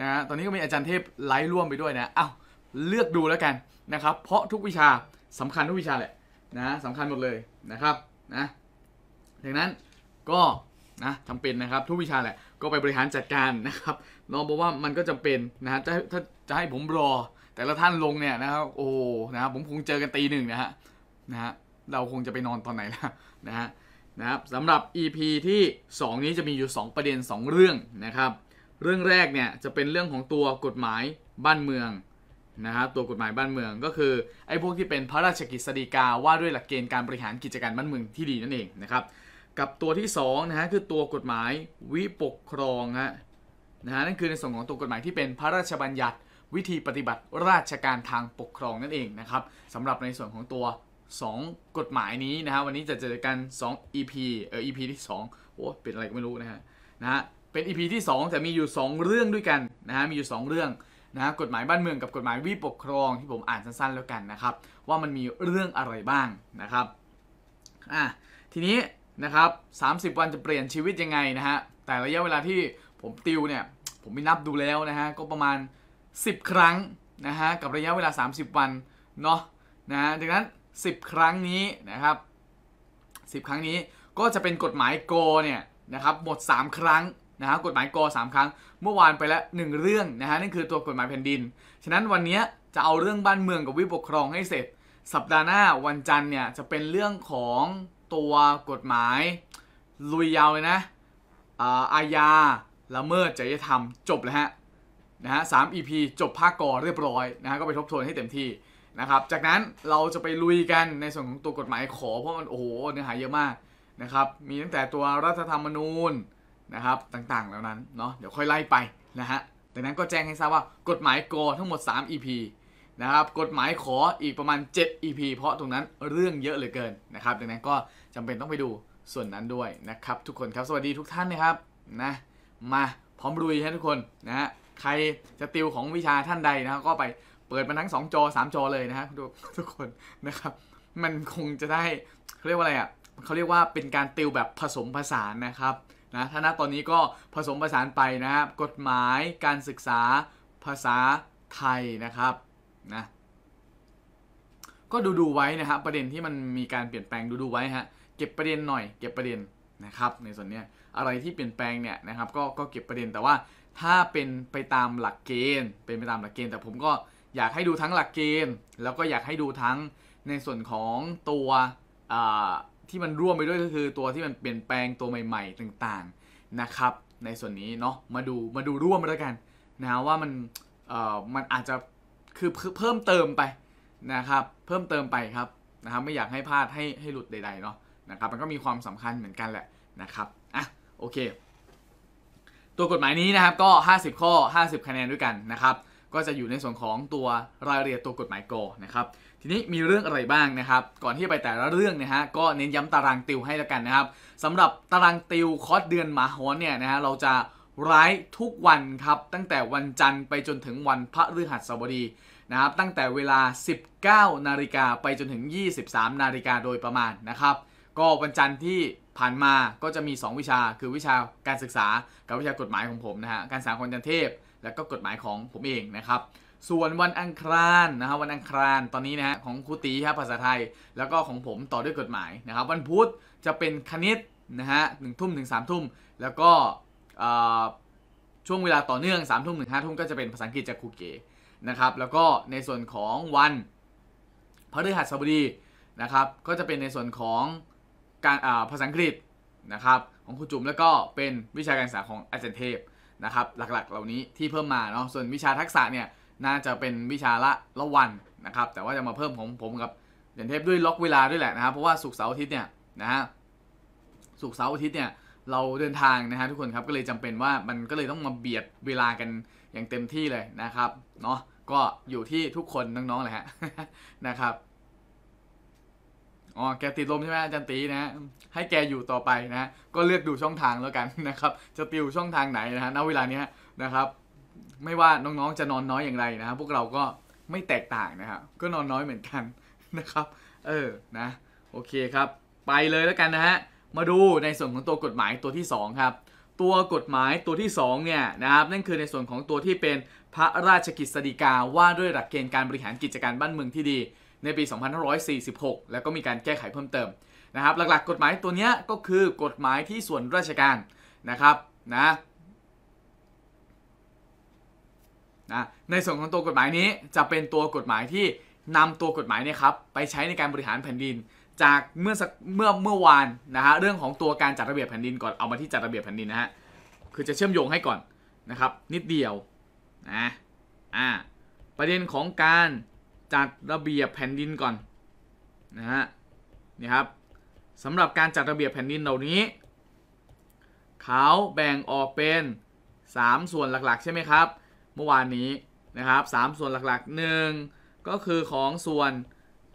นะฮะตอนนี้ก็มีอาจารย์เทพ ไลฟ์ร่วมไปด้วยนะเอ้าเลือกดูแล้วกันนะครับ เพราะทุกวิชาสำคัญทุกวิชาแหละนะสำคัญหมดเลยนะครับนะ ดังนั้นก็นะจำเป็นนะครับ ทุกวิชาแหละก็ไปบริหารจัดการนะครับลองบอกว่ามันก็จำเป็นนะฮะถ้าถ้าจะให้ผมรอ แต่ละท่านลงเนี่ยนะครับโอ้นะครับผมคงเจอกันตีหนึ่งนะฮะนะฮะเราคงจะไปนอนตอนไหนแล้วนะฮะนะครับสำหรับ EP ที่ 2 นี้จะมีอยู่ 2 ประเด็น 2 เรื่องนะครับเรื่องแรกเนี่ย จะเป็นเรื่องของตัวกฎหมายบ้านเมือง นะครับตัวกฎหมายบ้านเมือง ก็คือไอ้พวกที่เป็นพระราชกิจสฎีกาว่าด้วยหลักเกณฑ์การบริหารกิจการบ้านเมืองที่ดีนั่นเองนะครับ กับตัวที่2นะฮะคือตัวกฎหมายวิปกครองฮะนะฮะนั่นคือในส่วนของตัวกฎหมายที่เป็นพระราชบัญญัติวิธีปฏิบัติราชการทางปกครองนั่นเองนะครับสำหรับในส่วนของตัว 2 กฎหมายนี้นะฮะวันนี้จะเจอกัน2 EP เออ EP ที่2โอ้เป็นอะไรก็ไม่รู้นะฮะนะฮะเป็น EP ที่2 แต่มีอยู่ 2 เรื่องด้วยกันนะฮะมีอยู่ 2 เรื่องนะกฎหมายบ้านเมืองกับกฎหมายวิปกครอง ที่ผมอ่านสั้นๆแล้วกันนะครับ ว่ามันมีเรื่องอะไรบ้างนะครับอ่ะทีนี้นะครับ30 วันจะเปลี่ยนชีวิตยังไงนะฮะแต่ระยะเวลาที่ผมติวเนี่ยผมไ่นับดูแล้วนะฮะก็ประมาณ 10 ครั้งนะฮะกับระยะเวลา 30 วันเนาะนะดังนั้น 10 ครั้งนี้นะครับ10 ครั้งนี้ก็จะเป็นกฎหมายโกเนี่ยนะครับหมด3 ครั้งนะฮะกฎหมายกอ3ครั้ง เมื่อวานไปแล้ว1เรื่องนะฮะนั่นคือตัวกฎหมายแผ่นดิน ฉะนั้นวันนี้จะเอาเรื่องบ้านเมืองกับวิปกครองให้เสร็จ สัปดาห์หน้าวันจันทร์เนี่ยจะเป็นเรื่องของตัวกฎหมายลุยยาวเลยนะอาญาละเมิดจริยธรรมจบแล้วฮะนะฮะสามอีพีจบภาคกอเรียบร้อยนะฮะก็ไปทบทวนให้เต็มที่นะครับจากนั้นเราจะไปลุยกันในส่วนของตัวกฎหมายขอเพราะมันโอ้โหเนื้อหาเยอะมากนะครับมีตั้งแต่ตัวรัฐธรรมนูญนะครับต่างๆเหล่านั้นเนาะเดี๋ยวค่อยไล่ไปนะฮะดังนั้นก็แจ้งให้ทราบว่ากฎหมายโกทั้งหมด 3 EP นะครับกฎหมายขออีกประมาณ 7 EP เพราะตรงนั้นเรื่องเยอะเหลือเกินนะครับดังนั้นก็จำเป็นต้องไปดูส่วนนั้นด้วยนะครับ ทุกคนครับสวัสดีทุกท่านนะครับนะ มาพร้อมรุยให้ทุกคนนะฮะใครจะติวของวิชาท่านใดนะก็ไปเปิดมาทั้ง2จอ3จอเลยนะฮะทุกทุกคนนะครับ มันคงจะได้เขาเรียกว่าอะไรอ่ะเขาเรียกว่าเป็นการติวแบบผสมผสานนะครับนะถ้าณตอนนี้ก็ผสมผสานไปนะครับกฎหมายการศึกษาภาษาไทยนะครับนะก็ดูดูไว้นะครับประเด็นที่มันมีการเปลี่ยนแปลงดูดูไว้ฮะเก็บประเด็นหน่อยเก็บประเด็นนะครับ ในส่วนนี้อะไรที่เปลี่ยนแปลงเนี่ยนะครับก็ก็เก็บประเด็นแต่ว่าถ้าเป็นไปตามหลักเกณฑ์เป็นไปตามหลักเกณฑ์แต่ผมก็อยากให้ดูทั้งหลักเกณฑ์ แล้วก็อยากให้ดูทั้งในส่วนของตัวที่มันร่วมไปด้วยก็คือตัวที่มันเปลี่ยนแปลงตัวใหม่ๆต่าง ๆนะครับ ในส่วนนี้เนาะมาดูมาดูร่วมแล้วกันนะว่ามันเอ่อมันอาจจะคือเพิ่มเติมไปนะครับ เพิ่มเติมไปครับนะครับ ไม่อยากให้พลาดให้ให้หลุดใดๆเนาะนะครับ มันก็มีความสำคัญเหมือนกันแหละนะครับอ่ะโอเค ตัวกฎหมายนี้นะครับก็ 50 ข้อ 50 คะแนนด้วยกันนะครับ ก็จะอยู่ในส่วนของตัวรายละเอียดตัวกฎหมายกอนะครับทีนี้มีเรื่องอะไรบ้างนะครับ ก่อนที่ไปแต่ละเรื่องนะฮะ ก็เน้นย้ำตารางติวให้แล้วกันนะครับสำหรับตารางติวคอร์สเดือนหมาฮอนเนี่ยนะฮะ เราจะไลฟ์ทุกวันครับ ตั้งแต่วันจันทร์ไปจนถึงวันพระฤหัสบดีนะครับ ตั้งแต่เวลา 19นาฬิกาไปจนถึง 23นาฬิกาโดยประมาณนะครับ ก็วันจันทร์ที่ผ่านมาก็จะมี 2 วิชา คือวิชาการศึกษากับวิชากฎหมายของผมนะฮะ การสารคนจันเทพ และก็กฎหมายของผมเองนะครับส่วนวันอังคารนะครับวันอังคารตอนนี้นะฮะของครูตีครับภาษาไทยแล้วก็ของผมต่อด้วยกฎหมายนะครับวันพุธจะเป็นคณิตนะฮะหนึ่งทุ่มถึงสามทุ่มแล้วก็ช่วงเวลาต่อเนื่องสามทุ่มถึงห้าทุ่มก็จะเป็นภาษาอังกฤษจากครูเก๋นะครับแล้วก็ในส่วนของวันพฤหัสบดีนะครับก็จะเป็นในส่วนของการภาษาอังกฤษนะครับของครูจุ๋มแล้วก็เป็นวิชาการศึกษาของอาจารย์เทพนะครับหลักๆเหล่านี้ที่เพิ่มมาเนาะส่วนวิชาทักษะเนี่ยน่าจะเป็นวิชาละละวันนะครับ แต่ว่าจะมาเพิ่มผมผมกับเด่นเทพด้วยล็อกเวลาด้วยแหละนะครับ เพราะว่าสุกเสาร์อาทิตย์เนี่ยนะฮะสุกเสาร์อาทิตย์เนี่ย เราเดินทางนะฮะทุกคนครับก็เลยจำเป็นว่ามันก็เลยต้องมาเบียดเวลากันอย่างเต็มที่เลยนะครับเนาะก็อยู่ที่ทุกคนน้องๆแหละฮะนะครับอ๋อแกติดลมใช่ไหมอาจารย์ตีนะให้แกอยู่ต่อไปนะก็เลือกดูช่องทางแล้วกันนะครับ จะติวช่องทางไหนนะฮะณเวลานี้นะครับไม่ว่าน้องๆ จะนอนน้อยอย่างไรนะพวกเราก็ไม่แตกต่างนะครับก็นอนน้อยเหมือนกันนะครับ เออนะโอเคครับ ไปเลยแล้วกัน นะฮะ มาดูในส่วนของตัวกฎหมายตัวที่ 2 ครับ ตัวกฎหมายตัวที่ 2 เนี่ยนะครับ นั่นคือในส่วนของตัวที่เป็นพระราชกิจสติกาว่าด้วยหลักเกณฑ์การบริหารกิจการบ้านเมืองที่ดี ในปี 2546 แล้วก็มีการแก้ไขเพิ่มเติมนะครับ หลักๆกฎหมายตัวนี้ก็คือกฎหมายที่ส่วนราชการนะครับนะนะในส่วนของตัวกฎหมายนี้จะเป็นตัวกฎหมายที่นำตัวกฎหมายนี่ครับไปใช้ในการบริหารแผ่นดินจากเมื่อเมื่อเมื่อวานนะฮะเรื่องของตัวการจัดระเบียบแผ่นดินก่อนเอามาที่จัดระเบียบแผ่นดินนะฮะคือจะเชื่อมโยงให้ก่อนนะครับนิดเดียวนะอ่าประเด็นของการจัดระเบียบแผ่นดินก่อนนะฮะนี่ครับสำหรับการจัดระเบียบแผ่นดินเหล่านี้เขาแบ่งออกเป็น 3 ส่วนหลักๆใช่ไหมครับเมื่อวานนี้นะครับสส่วนหลักๆ 1 ก็คือของส่วน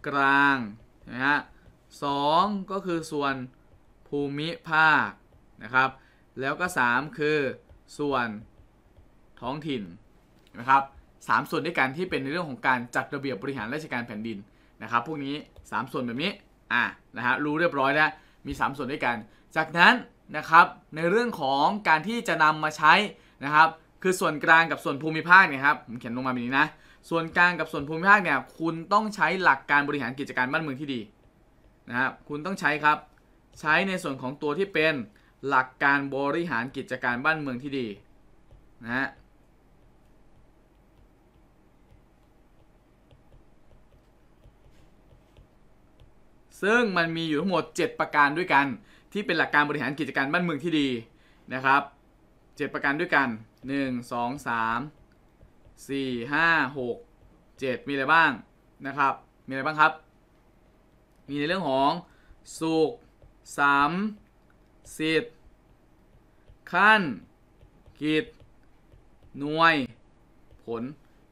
กลางนะฮะสก็คือส่วนภูมิภาคนะครับ แล้วก็ 3 คือส่วนท้องถิ่นนะครับสส่วนด้วยกันที่เป็นในเรื่องของการจัดระเบียบบริหารราชการแผ่นดินนะครับ พวกนี้ 3 ส่วนแบบนี้อ่ะนะฮะรู้เรียบร้อยแล้วมี 3 ส่วนด้วยกัน จากนั้นนะครับในเรื่องของการที่จะนำมาใช้นะครับคือส่วนกลางกับส่วนภูมิภาคเนี่ยครับ ผมเขียนลงมาแบบนี้นะ ส่วนกลางกับส่วนภูมิภาคเนี่ย คุณต้องใช้หลักการบริหารกิจการบ้านเมืองที่ดีนะครับ คุณต้องใช้ครับ ใช้ในส่วนของตัวที่เป็นหลักการบริหารกิจการบ้านเมืองที่ดีนะฮะซึ่งมันมีอยู่ทั้งหมด 7 ประการด้วยกัน ที่เป็นหลักการบริหารกิจการบ้านเมืองที่ดีนะครับ 7 ประการด้วยกันหนึ่งสองสามสี่ห้าหกเจ็ดมีอะไรบ้างนะครับ มีอะไรบ้างครับ มีในเรื่องของ สุขสามสิทธิ์ขั้น กิจหน่วย ผล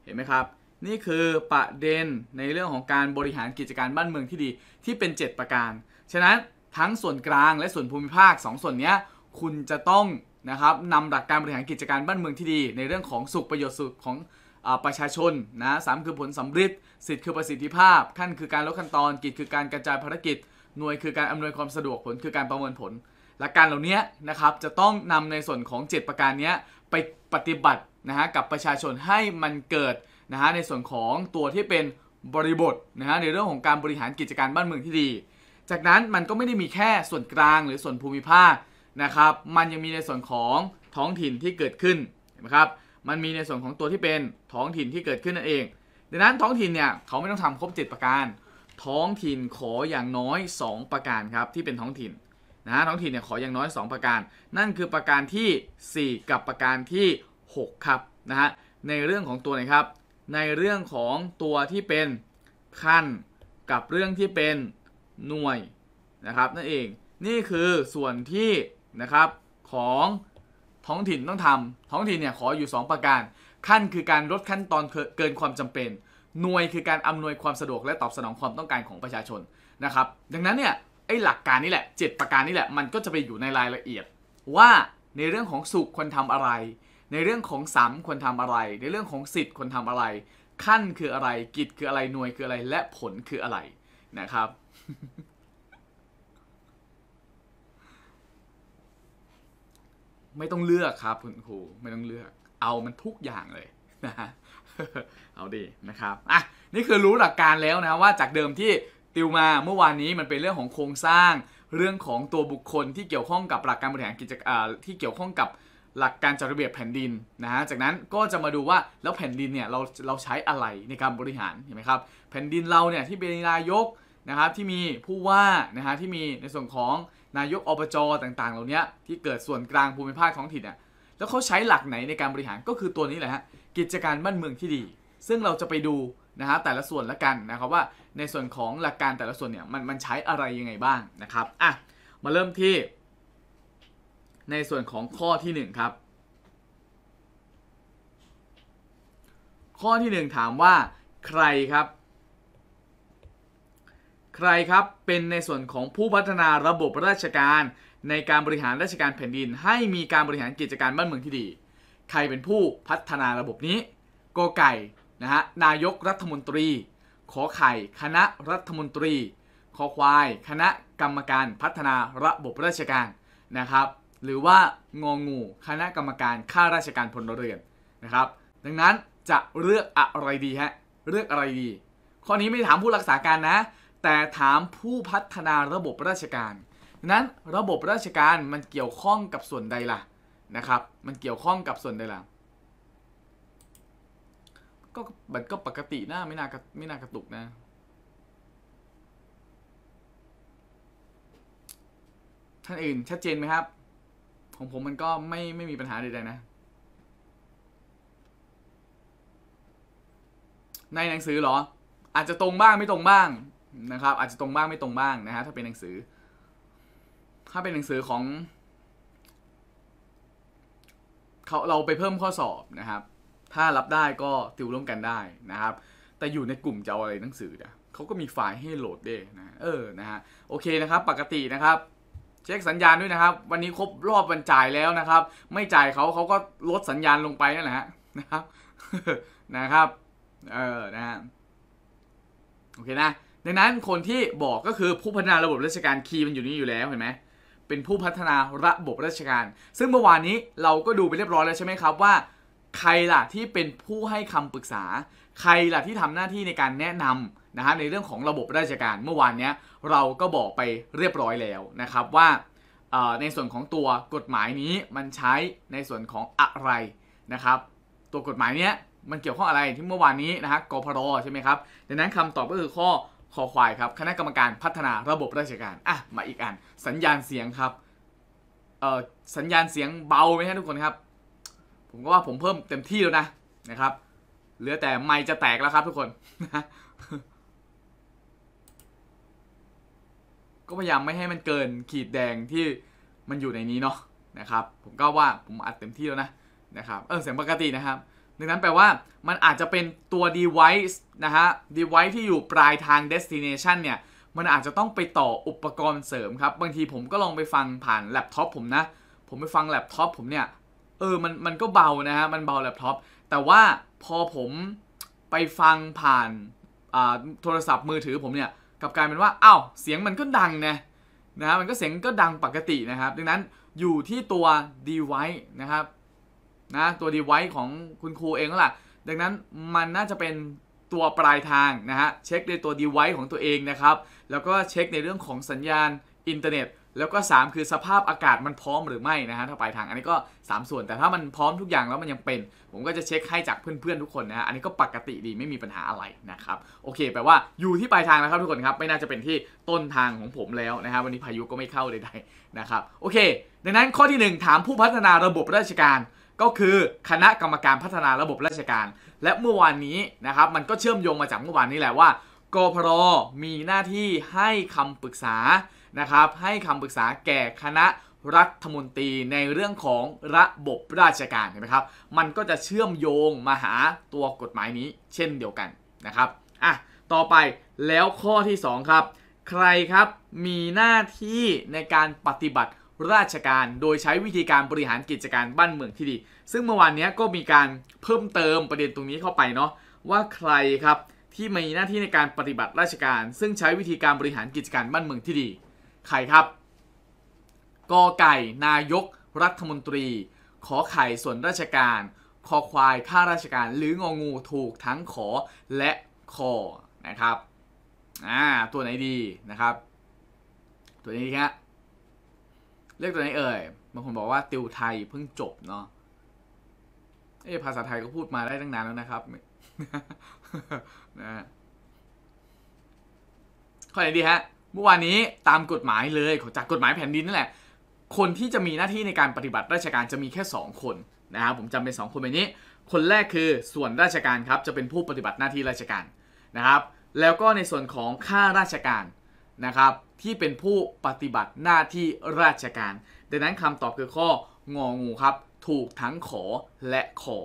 เห็นไหมครับ นี่คือประเด็นในเรื่องของการบริหารกิจการบ้านเมืองที่ดีที่เป็น 7 ประการฉะนั้นทั้งส่วนกลางและส่วนภูมิภาค 2 ส่วนนี้คุณจะต้องนะครับนำหลักการบริหารกิจการบ้านเมืองที่ดี ในเรื่องของสุขประโยชน์สุขของประชาชนนะสามคือผลสำฤทธิ์สิทธิ์คือประสิทธิภาพ ขั้นคือการลดขั้นตอน กิจคือการกระจายภารกิจหน่วยคือการอำนวยความสะดวกผลคือการประเมินผลหลักการเหล่านี้นะครับจะต้องนำในส่วนของ 7 ประการนี้ไปปฏิบัตินะฮะกับประชาชนให้มันเกิดนะฮะในส่วนของตัวที่เป็นบริบทนะฮะในเรื่องของการบริหารกิจการบ้านเมืองที่ดี จากนั้นมันก็ไม่ได้มีแค่ส่วนกลางหรือส่วนภูมิภาคนะครับ มันยังมีในส่วนของท้องถิ่นที่เกิดขึ้นนะครับ มันมีในส่วนของตัวที่เป็นท้องถิ่นที่เกิดขึ้นนั่นเอง ดังนั้นท้องถิ่นเนี่ยเขาไม่ต้องทำครบ7ประการ ท้องถิ่นขออย่างน้อย 2 ประการครับ ที่เป็นท้องถิ่นนะท้องถิ่นเนี่ยขออย่างน้อย 2 ประการ นั่นคือประการที่ 4 กับประการที่ 6 ครับนะฮะในเรื่องของตัวไหนครับในเรื่องของตัวที่เป็นขั้นกับเรื่องที่เป็นหน่วยนะครับนั่นเองนี่คือส่วนที่นะครับของท้องถิ่นต้องทำท้องถิ่นเนี่ยขออยู่ 2 ประการ ขั้นคือการลดขั้นตอนเกินความจำเป็นหน่วยคือการอำนวยความสะดวกและตอบสนองความต้องการของประชาชนนะครับดังนั้นเนี่ยไอ้หลักการนี่แหละ 7 ประการนี่แหละมันก็จะไปอยู่ในรายละเอียด ว่าในเรื่องของสุขควรทาอะไร ในเรื่องของสัมควรทาอะไร ในเรื่องของสิทธิ์ควรทาอะไร ขั้นคืออะไร กิจคืออะไรหน่วยคืออะไรและผลคืออะไรนะครับไม่ต้องเลือกครับคุณครูไม่ต้องเลือกเอามันทุกอย่างเลยนะฮะเอาดีนะครับอ่ะนี่คือรู้หลักการแล้วนะว่าจากเดิมที่ติวมาเมื่อวานนี้มันเป็นเรื่องของโครงสร้าง เรื่องของตัวบุคคลที่เกี่ยวข้องกับหลักการบริหารกิจการที่เกี่ยวข้องกับหลักการจัดระเบียบแผ่นดินนะฮะจากนั้นก็จะมาดูว่าแล้วแผ่นดินเนี่ยเราเราใช้อะไรในการบริหารเห็นไหมครับแผ่นดินเราเนี่ยที่เป็นนายกนะครับที่มีผู้ว่านะฮะที่มีในส่วนของนายกอบจอต่างๆเหล่านี้ที่เกิดส่วนกลางภูมิภาคท้องถิ่นอ่ะ แล้วเขาใช้หลักไหนในการบริหารก็คือตัวนี้แหละฮะ กิจการบ้านเมืองที่ดี ซึ่งเราจะไปดูนะฮะแต่ละส่วนละกันนะครับว่าในส่วนของหลักการแต่ละส่วนเนี่ยมันมันใช้อะไรยังไงบ้างนะครับอ่ะมาเริ่มที่ ในส่วนของข้อที่ 1 ครับ ข้อที่ 1 ถามว่า ใครครับใครครับเป็นในส่วนของผู้พัฒนาระบบราชการ ในการบริหารราชการแผ่นดินให้มีการบริหารกิจการบ้านเมืองที่ดี ใครเป็นผู้พัฒนาระบบนี้กไก่นะฮะนายกรัฐมนตรีขอไข่คณะรัฐมนตรีขอควาย คณะกรรมการพัฒนาระบบราชการนะครับ หรือว่างองูคณะกรรมการข้าราชการพลเรือนนะครับ ดังนั้นจะเลือกอะไรดีฮะเลือกอะไรดี ข้อนี้ไม่ถามผู้รักษาการนะแต่ถามผู้พัฒนาระบบราชการนั้นระบบราชการมันเกี่ยวข้องกับส่วนใดล่ะนะครับ มันเกี่ยวข้องกับส่วนใดล่ะ ก็มันก็ปกตินะไม่น่าไม่น่ากระตุกนะ ท่านอื่นชัดเจนไหมครับ ของผมมันก็ไม่ไม่มีปัญหาใดๆนะ ในหนังสือหรอ อาจจะตรงบ้างไม่ตรงบ้างนะครับอาจจะตรงบ้างไม่ตรงบ้างนะฮะถ้าเป็นหนังสือ ถ้าเป็นหนังสือของเขาเราไปเพิ่มข้อสอบนะครับ ถ้ารับได้ก็ติวร่วมกันได้นะครับ แต่อยู่ในกลุ่มจะเอาอะไรหนังสือเนี่ยเขาก็มีไฟล์ให้โหลดได้นะเออนะฮะโอเคนะครับ ปกตินะครับ เช็คสัญญาณด้วยนะครับ วันนี้ครบรอบวันจ่ายแล้วนะครับ ไม่จ่ายเขาเขาก็ลดสัญญาณลงไปนั่นแหละนะครับ นะครับ เออนะฮะโอเคนะดังนั้นคนที่บอกก็คือผู้พัฒนาระบบราชการคีย์มันอยู่นี่อยู่แล้วเห็นไหมเป็นผู้พัฒนาระบบราชการ ซึ่งเมื่อวานนี้เราก็ดูไปเรียบร้อยแล้วใช่ไหมครับว่า ใครล่ะที่เป็นผู้ให้คำปรึกษา ใครล่ะที่ทำหน้าที่ในการแนะนำนะฮะในเรื่องของระบบราชการเมื่อวานนี้เราก็บอกไปเรียบร้อยแล้วนะครับว่าในส่วนของตัวกฎหมายนี้มันใช้ในส่วนของอะไรนะครับตัวกฎหมายเนี้ยมันเกี่ยวข้องอะไรที่เมื่อวานนี้นะฮะกพรใช่ไหมครับดังนั้นคำตอบก็คือข้อคอควายครับคณะกรรมการพัฒนาระบบราชการ อ่ะ มาอีกอันสัญญาณเสียงครับ เอ่อ สัญญาณเสียงเบาไหมฮะทุกคนครับ ผมก็ว่าผมเพิ่มเต็มที่แล้วนะนะครับเหลือแต่ไม่จะแตกแล้วครับทุกคนก็พยายามไม่ให้มันเกินขีดแดงที่มันอยู่ในนี้เนาะนะครับ ผมก็ว่าผมอัดเต็มที่แล้วนะนะครับเออเสียงปกตินะครับดังนั้นแปลว่ามันอาจจะเป็นตัว device นะฮะ device ที่อยู่ปลายทาง destination เนี่ย มันอาจจะต้องไปต่ออุปกรณ์เสริมครับ บางทีผมก็ลองไปฟังผ่านแล็ปท็อปผมนะ ผมไปฟังแล็ปท็อปผมเนี่ย เออมันมันก็เบานะฮะ มันเบาแล็ปท็อปแต่ว่าพอผมไปฟังผ่านโทรศัพท์มือถือผมเนี่ยกับกลายเป็นว่าอา้าวเสียงมันก็ดังนะนะมันก็เสียงก็ดังปกตินะครับ ดังนั้นอยู่ที่ตัว device นะครับนะตัวดีไวท์ของคุณครูเองแล้วล่ะ ดังนั้นมันน่าจะเป็นตัวปลายทางนะฮะเช็คในตัวดีไวท์ของตัวเองนะครับ แล้วก็เช็คในเรื่องของสัญญาณอินเทอร์เน็ต แล้วก็ 3 คือสภาพอากาศมันพร้อมหรือไม่นะฮะถ้าปลายทางอันนี้ก็ 3 ส่วนแต่ถ้ามันพร้อมทุกอย่างแล้วมันยังเป็น ผมก็จะเช็คให้จากเพื่อนๆ ทุกคนนะฮะอันนี้ก็ปกติดีไม่มีปัญหาอะไรนะครับโอเค แปลว่าอยู่ที่ปลายทางนะครับทุกคนครับไม่น่าจะเป็นที่ต้นทางของผมแล้วนะฮะวันนี้พายุก็ไม่เข้าใดๆนะครับโอเค ดังนั้นข้อที่1ถามผู้พัฒนาระบบราชการก็คือคณะกรรมการพัฒนาระบบราชการ และเมื่อวานนี้นะครับมันก็เชื่อมโยงมาจากเมื่อวานนี้แหละว่ากพรมีหน้าที่ให้คำปรึกษานะครับให้คำปรึกษาแก่คณะรัฐมนตรีในเรื่องของระบบราชการเห็นไหมครับ มันก็จะเชื่อมโยงมาหาตัวกฎหมายนี้เช่นเดียวกันนะครับอ่ะต่อไปแล้วข้อที่2ครับใครครับมีหน้าที่ในการปฏิบัติราชการ โดยใช้วิธีการบริหารกิจการบ้านเมืองที่ดี ซึ่งเมื่อวานนี้ก็มีการเพิ่มเติมประเด็นตรงนี้เข้าไปเนาะ ว่าใครครับที่มีหน้าที่ในการปฏิบัติราชการ ซึ่งใช้วิธีการบริหารกิจการบ้านเมืองที่ดี ใครครับกอไก่ นายก รัฐมนตรี ขอไข่ส่วนราชการ คอควายข้าราชการ หรืององูถูกทั้งขอและคอนะครับ อ่า ตัวไหนดีนะครับ ตัวนี้ครับเรียกตัวไหนเอ่ยบางคนบอกว่าติวไทยเพิ่งจบเนาะ เอ้ภาษาไทยก็พูดมาได้ตั้งนานแล้วนะครับ นะข้อไหนดีฮะ เมื่อวานนี้ตามกฎหมายเลยของจากกฎหมายแผ่นดินนั่นแหละ คนที่จะมีหน้าที่ในการปฏิบัติราชการจะมีแค่ 2 คนนะครับผมจำเป็น 2 คนแบบนี้ คนแรกคือส่วนราชการครับจะเป็นผู้ปฏิบัติหน้าที่ราชการนะครับ แล้วก็ในส่วนของข้าราชการนะครับที่เป็นผู้ปฏิบัติหน้าที่ราชการ ดังนั้นคำตอบคือข้ององูครับถูกทั้งขอและคอ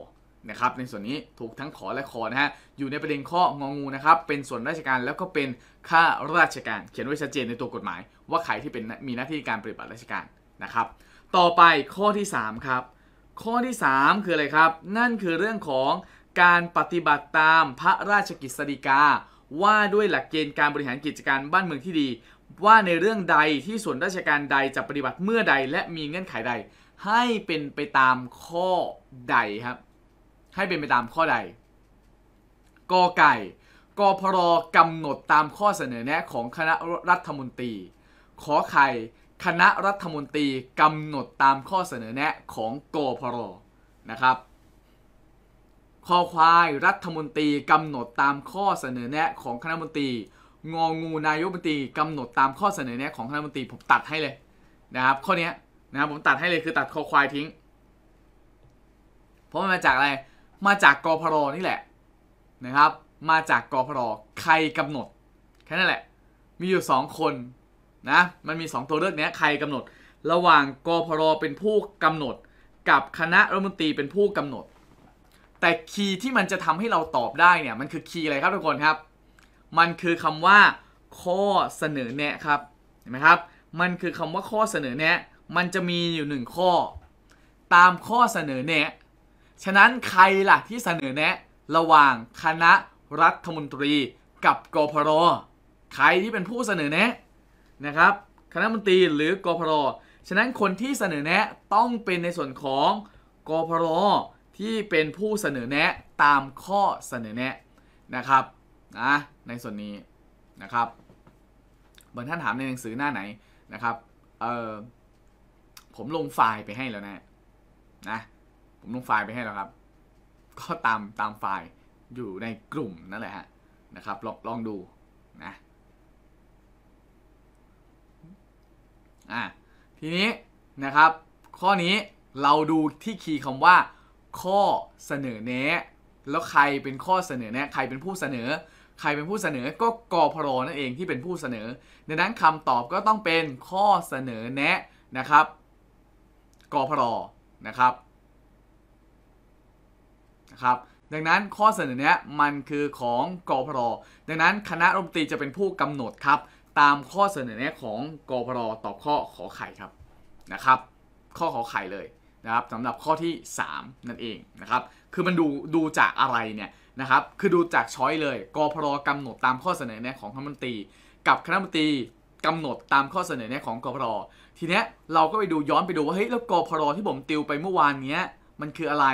นะครับในส่วนนี้ถูกทั้งขอและคอนะฮะ อยู่ในประเด็นข้ององูนะครับเป็นส่วนราชการแล้วก็เป็นข้าราชการเขียนไว้ชัดเจนในตัวกฎหมาย ว่าใครที่เป็นมีหน้าที่การปฏิบัติราชการนะครับต่อไปข้อที่ 3 ครับข้อที่ 3คืออะไรครับนั่นคือเรื่องของการปฏิบัติตามพระราชกิจสฎีกาว่าด้วยหลักเกณฑ์การบริหารกิจการบ้านเมืองที่ดี ว่าในเรื่องใดที่ส่วนราชการใดจะปฏิบัติเมื่อใดและมีเงื่อนไขใด ให้เป็นไปตามข้อใดครับ ให้เป็นไปตามข้อใดกอไก่กอพรกำหนดตามข้อเสนอแนะของคณะรัฐมนตรีขอไข่คณะรัฐมนตรีกำหนดตามข้อเสนอแนะของกอพรนะครับคอควายรัฐมนตรีกำหนดตามข้อเสนอแนะ ของคณะมนตรีงองูนายกบัญชีกำหนดตามข้อเสนอแนะของคณะมนตรีผมตัดให้เลยนะครับข้อนี้นะครับผมตัดให้เลยคือตัดคอควายทิ้ง เพราะมันมาจากอะไรมาจากกพรนี่แหละนะครับ มาจากกพรใครกำหนด แค่นั้นแหละมีอยู่2คนนะมันมี 2 ตัวเลือกนี้ใครกำหนดระหว่างกพรเป็นผู้กำหนดกับคณะรัฐมนตรีเป็นผู้กำหนดแต่คีย์ที่มันจะทำให้เราตอบได้เนี่ยมันคือคีย์อะไรครับทุกคนครับ มันคือคำว่าข้อเสนอแนะครับเห็นไหมครับ มันคือคำว่าข้อเสนอแนะมันจะมีอยู่หนึ่งข้อ ตามข้อเสนอแนะฉะนั้นใครล่ะที่เสนอแนะระหว่างคณะรัฐมนตรีกับกพรใครที่เป็นผู้เสนอแนะนะครับคณะมนตรีหรือกพรฉะนั้นคนที่เสนอแนะต้องเป็นในส่วนของกพรที่เป็นผู้เสนอแนะตามข้อเสนอแนะนะครับนะในส่วนนี้นะครับเมือนท่านถามในหนังสือหน้าไหนนะครับเออผมลงไฟล์ไปให้แล้วนะนะผมลงไฟล์ไปให้แล้วครับก็ตามตามไฟล์อยู่ในกลุ่มนั่นแหละฮะนะครับลองลองดูนะอ่ะทีนี้นะครับ ข้อนี้เราดูที่คีย์คำว่าข้อเสนอแนะ แล้วใครเป็นข้อเสนอแนะใครเป็นผู้เสนอ ใครเป็นผู้เสนอก็กพรนั่นเองที่เป็นผู้เสนอ ดังนั้นคำตอบก็ต้องเป็นข้อเสนอแนะนะครับกพรนะครับนะครับ ดังนั้นข้อเสนอเนี้ยมันคือของกพรดังนั้นคณะรัฐมนตรีจะเป็นผู้กำหนดครับตามข้อเสนอเนี้ยของกพรตอบข้อขอไข่ครับนะครับ ข้อขอไข่เลยนะครับสำหรับข้อที่ 3 นั่นเองนะครับ คือมันดูดูจากอะไรเนี่ยนะครับ คือดูจากช้อยเลย กพรกำหนดตามข้อเสนอแนะของคณะมนตรี กับคณะมนตรีกำหนดตามข้อเสนอแนะของกพร ทีเนี้ยเราก็ไปดูย้อนไปดูว่าเฮ้ยแล้วกพรที่ผมติวไปเมื่อวานเนี้ยมันคืออะไร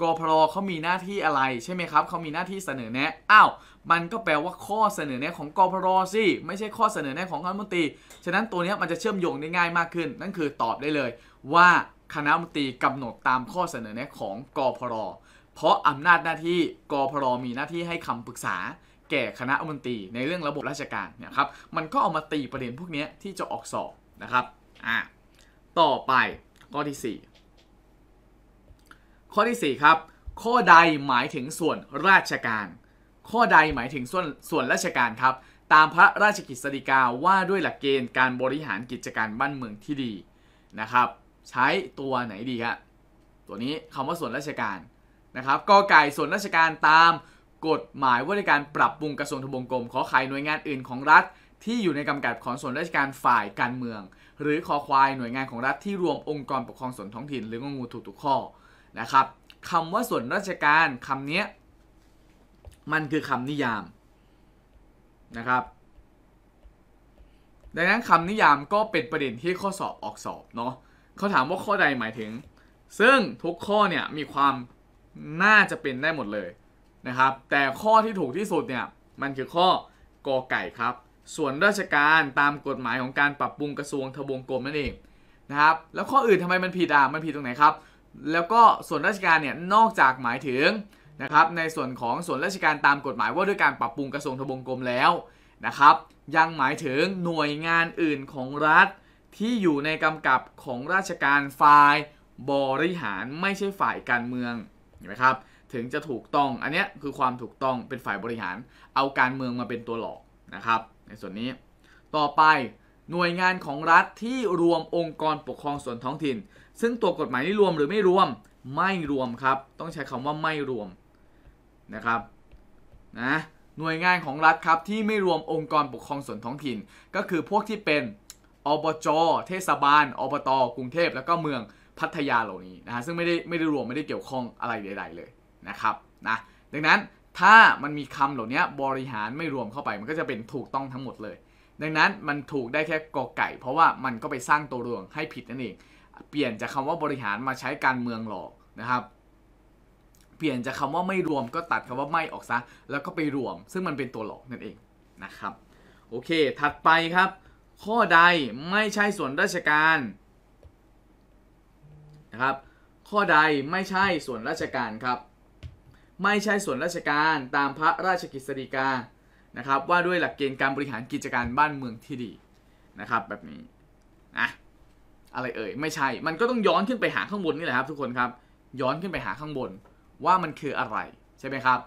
กพรเขามีหน้าที่อะไรใช่ไหมครับ เขามีหน้าที่เสนอแนะอ้าวมันก็แปลว่าข้อเสนอแนะของกพรสิ ไม่ใช่ข้อเสนอแนะของคณะมนตรี ฉะนั้นตัวนี้มันจะเชื่อมโยงได้ง่ายมากขึ้น นั่นคือตอบได้เลยว่าคณะมนตรีกำหนดตามข้อเสนอแนะของกอพร เพราะอำนาจหน้าที่กอพรมีหน้าที่ให้คำปรึกษา แก่คณะมนตรีในเรื่องระบบราชการเนี่ยครับ มันก็เอามาตีประเด็นพวกนี้ที่จะออกสอบนะครับ อ่าต่อไปข้อที่ 4 ข้อที่ 4 ครับ ข้อใดหมายถึงส่วนราชการ ข้อใดหมายถึงส่วนส่วนราชการครับ ตามพระราชกิจสฎีกาว่าด้วยหลักเกณฑ์การบริหารกิจการบ้านเมืองที่ดีนะครับใช้ตัวไหนดีับ ตัวนี้คำว่าส่วนราชการนะครับก็ไก่ส่วนราชการตาม กฎหมายว่าด้วยการปรับปรุงกระทรวงทบวงกรมขอไขยหน่วยงานอื่นของรัฐ ที่อยู่ในกำกับของส่วนราชการฝ่ายการเมือง หรือขอควายหน่วยงานของรัฐที่รวมองค์กรปกครองส่วนท้องถิ่นหรืองงูถูกทุกข้อนะครับคำว่าส่วนราชการคำนี้มันคือคำนิยามนะครับ ดังนั้นคำนิยามก็เป็นประเด็นที่ข้อสอบออกสอบเนาะเขาถามว่าข้อใดหมายถึง ซึ่งทุกข้อเนี่ยมีความน่าจะเป็นได้หมดเลยนะครับ แต่ข้อที่ถูกที่สุดเนี่ยมันคือข้อกอไก่ครับ ส่วนราชการตามกฎหมายของการปรับปรุงกระทรวงทบวงกรมนั่นเองนะครับ แล้วข้ออื่นทำไมมันผิดอ่ะ มันผิดตรงไหนครับ แล้วก็ส่วนราชการเนี่ยนอกจากหมายถึงนะครับในส่วนของส่วนราชการตามกฎหมายว่าด้วยการปรับปรุงกระทรวงทบวงกรมแล้วนะครับ ยังหมายถึงหน่วยงานอื่นของรัฐที่อยู่ในกำกับของราชการฝ่ายบริหารไม่ใช่ฝ่ายการเมืองเห็นไหมครับถึงจะถูกต้องอันนี้คือความถูกต้องเป็นฝ่ายบริหารเอาการเมืองมาเป็นตัวหลอกนะครับ ในส่วนนี้ ต่อไปหน่วยงานของรัฐที่รวมองค์กรปกครองส่วนท้องถิ่น ซึ่งตัวกฎหมายนี้รวมหรือไม่รวมไม่รวมครับ ต้องใช้คำว่าไม่รวมนะครับนะหน่วยงานของรัฐครับที่ไม่รวมองค์กรปกครองส่วนท้องถิ่น ก็คือพวกที่เป็นอบจเทศบาลอบตกรุงเทพ แล้วก็เมืองพัทยาเหล่านี้นะฮะซึ่งไม่ได้ไม่ได้รวมไม่ได้เกี่ยวข้องอะไรใดๆ เลยนะครับนะดังนั้นถ้ามันมีคำเหล่านี้บริหารไม่รวมเข้าไปมันก็จะเป็นถูกต้องทั้งหมดเลย ดังนั้นมันถูกได้แค่กอไก่เพราะว่ามันก็ไปสร้างตัวรวงให้ผิดนั่นเอง เปลี่ยนจากคำว่าบริหารมาใช้การเมืองหลอกนะครับ เปลี่ยนจากคำว่าไม่รวมก็ตัดคำว่าไม่ออกซะ แล้วก็ไปรวม ซึ่งมันเป็นตัวหลอกนั่นเองนะครับ โอเค ถัดไปครับข้อใดไม่ใช่ส่วนราชการนะครับ ข้อใดไม่ใช่ส่วนราชการครับ ไม่ใช่ส่วนราชการตามพระราชกิจสีกานะครับ ว่าด้วยหลักเกณฑ์การบริหารกิจการบ้านเมืองที่ดีนะครับ แบบนี้นะอะไรเอ่ย ไม่ใช่ มันก็ต้องย้อนขึ้นไปหาข้างบนนี่แหละครับ ทุกคนครับ ย้อนขึ้นไปหาข้างบนว่ามันคืออะไรใช่ไหมครับ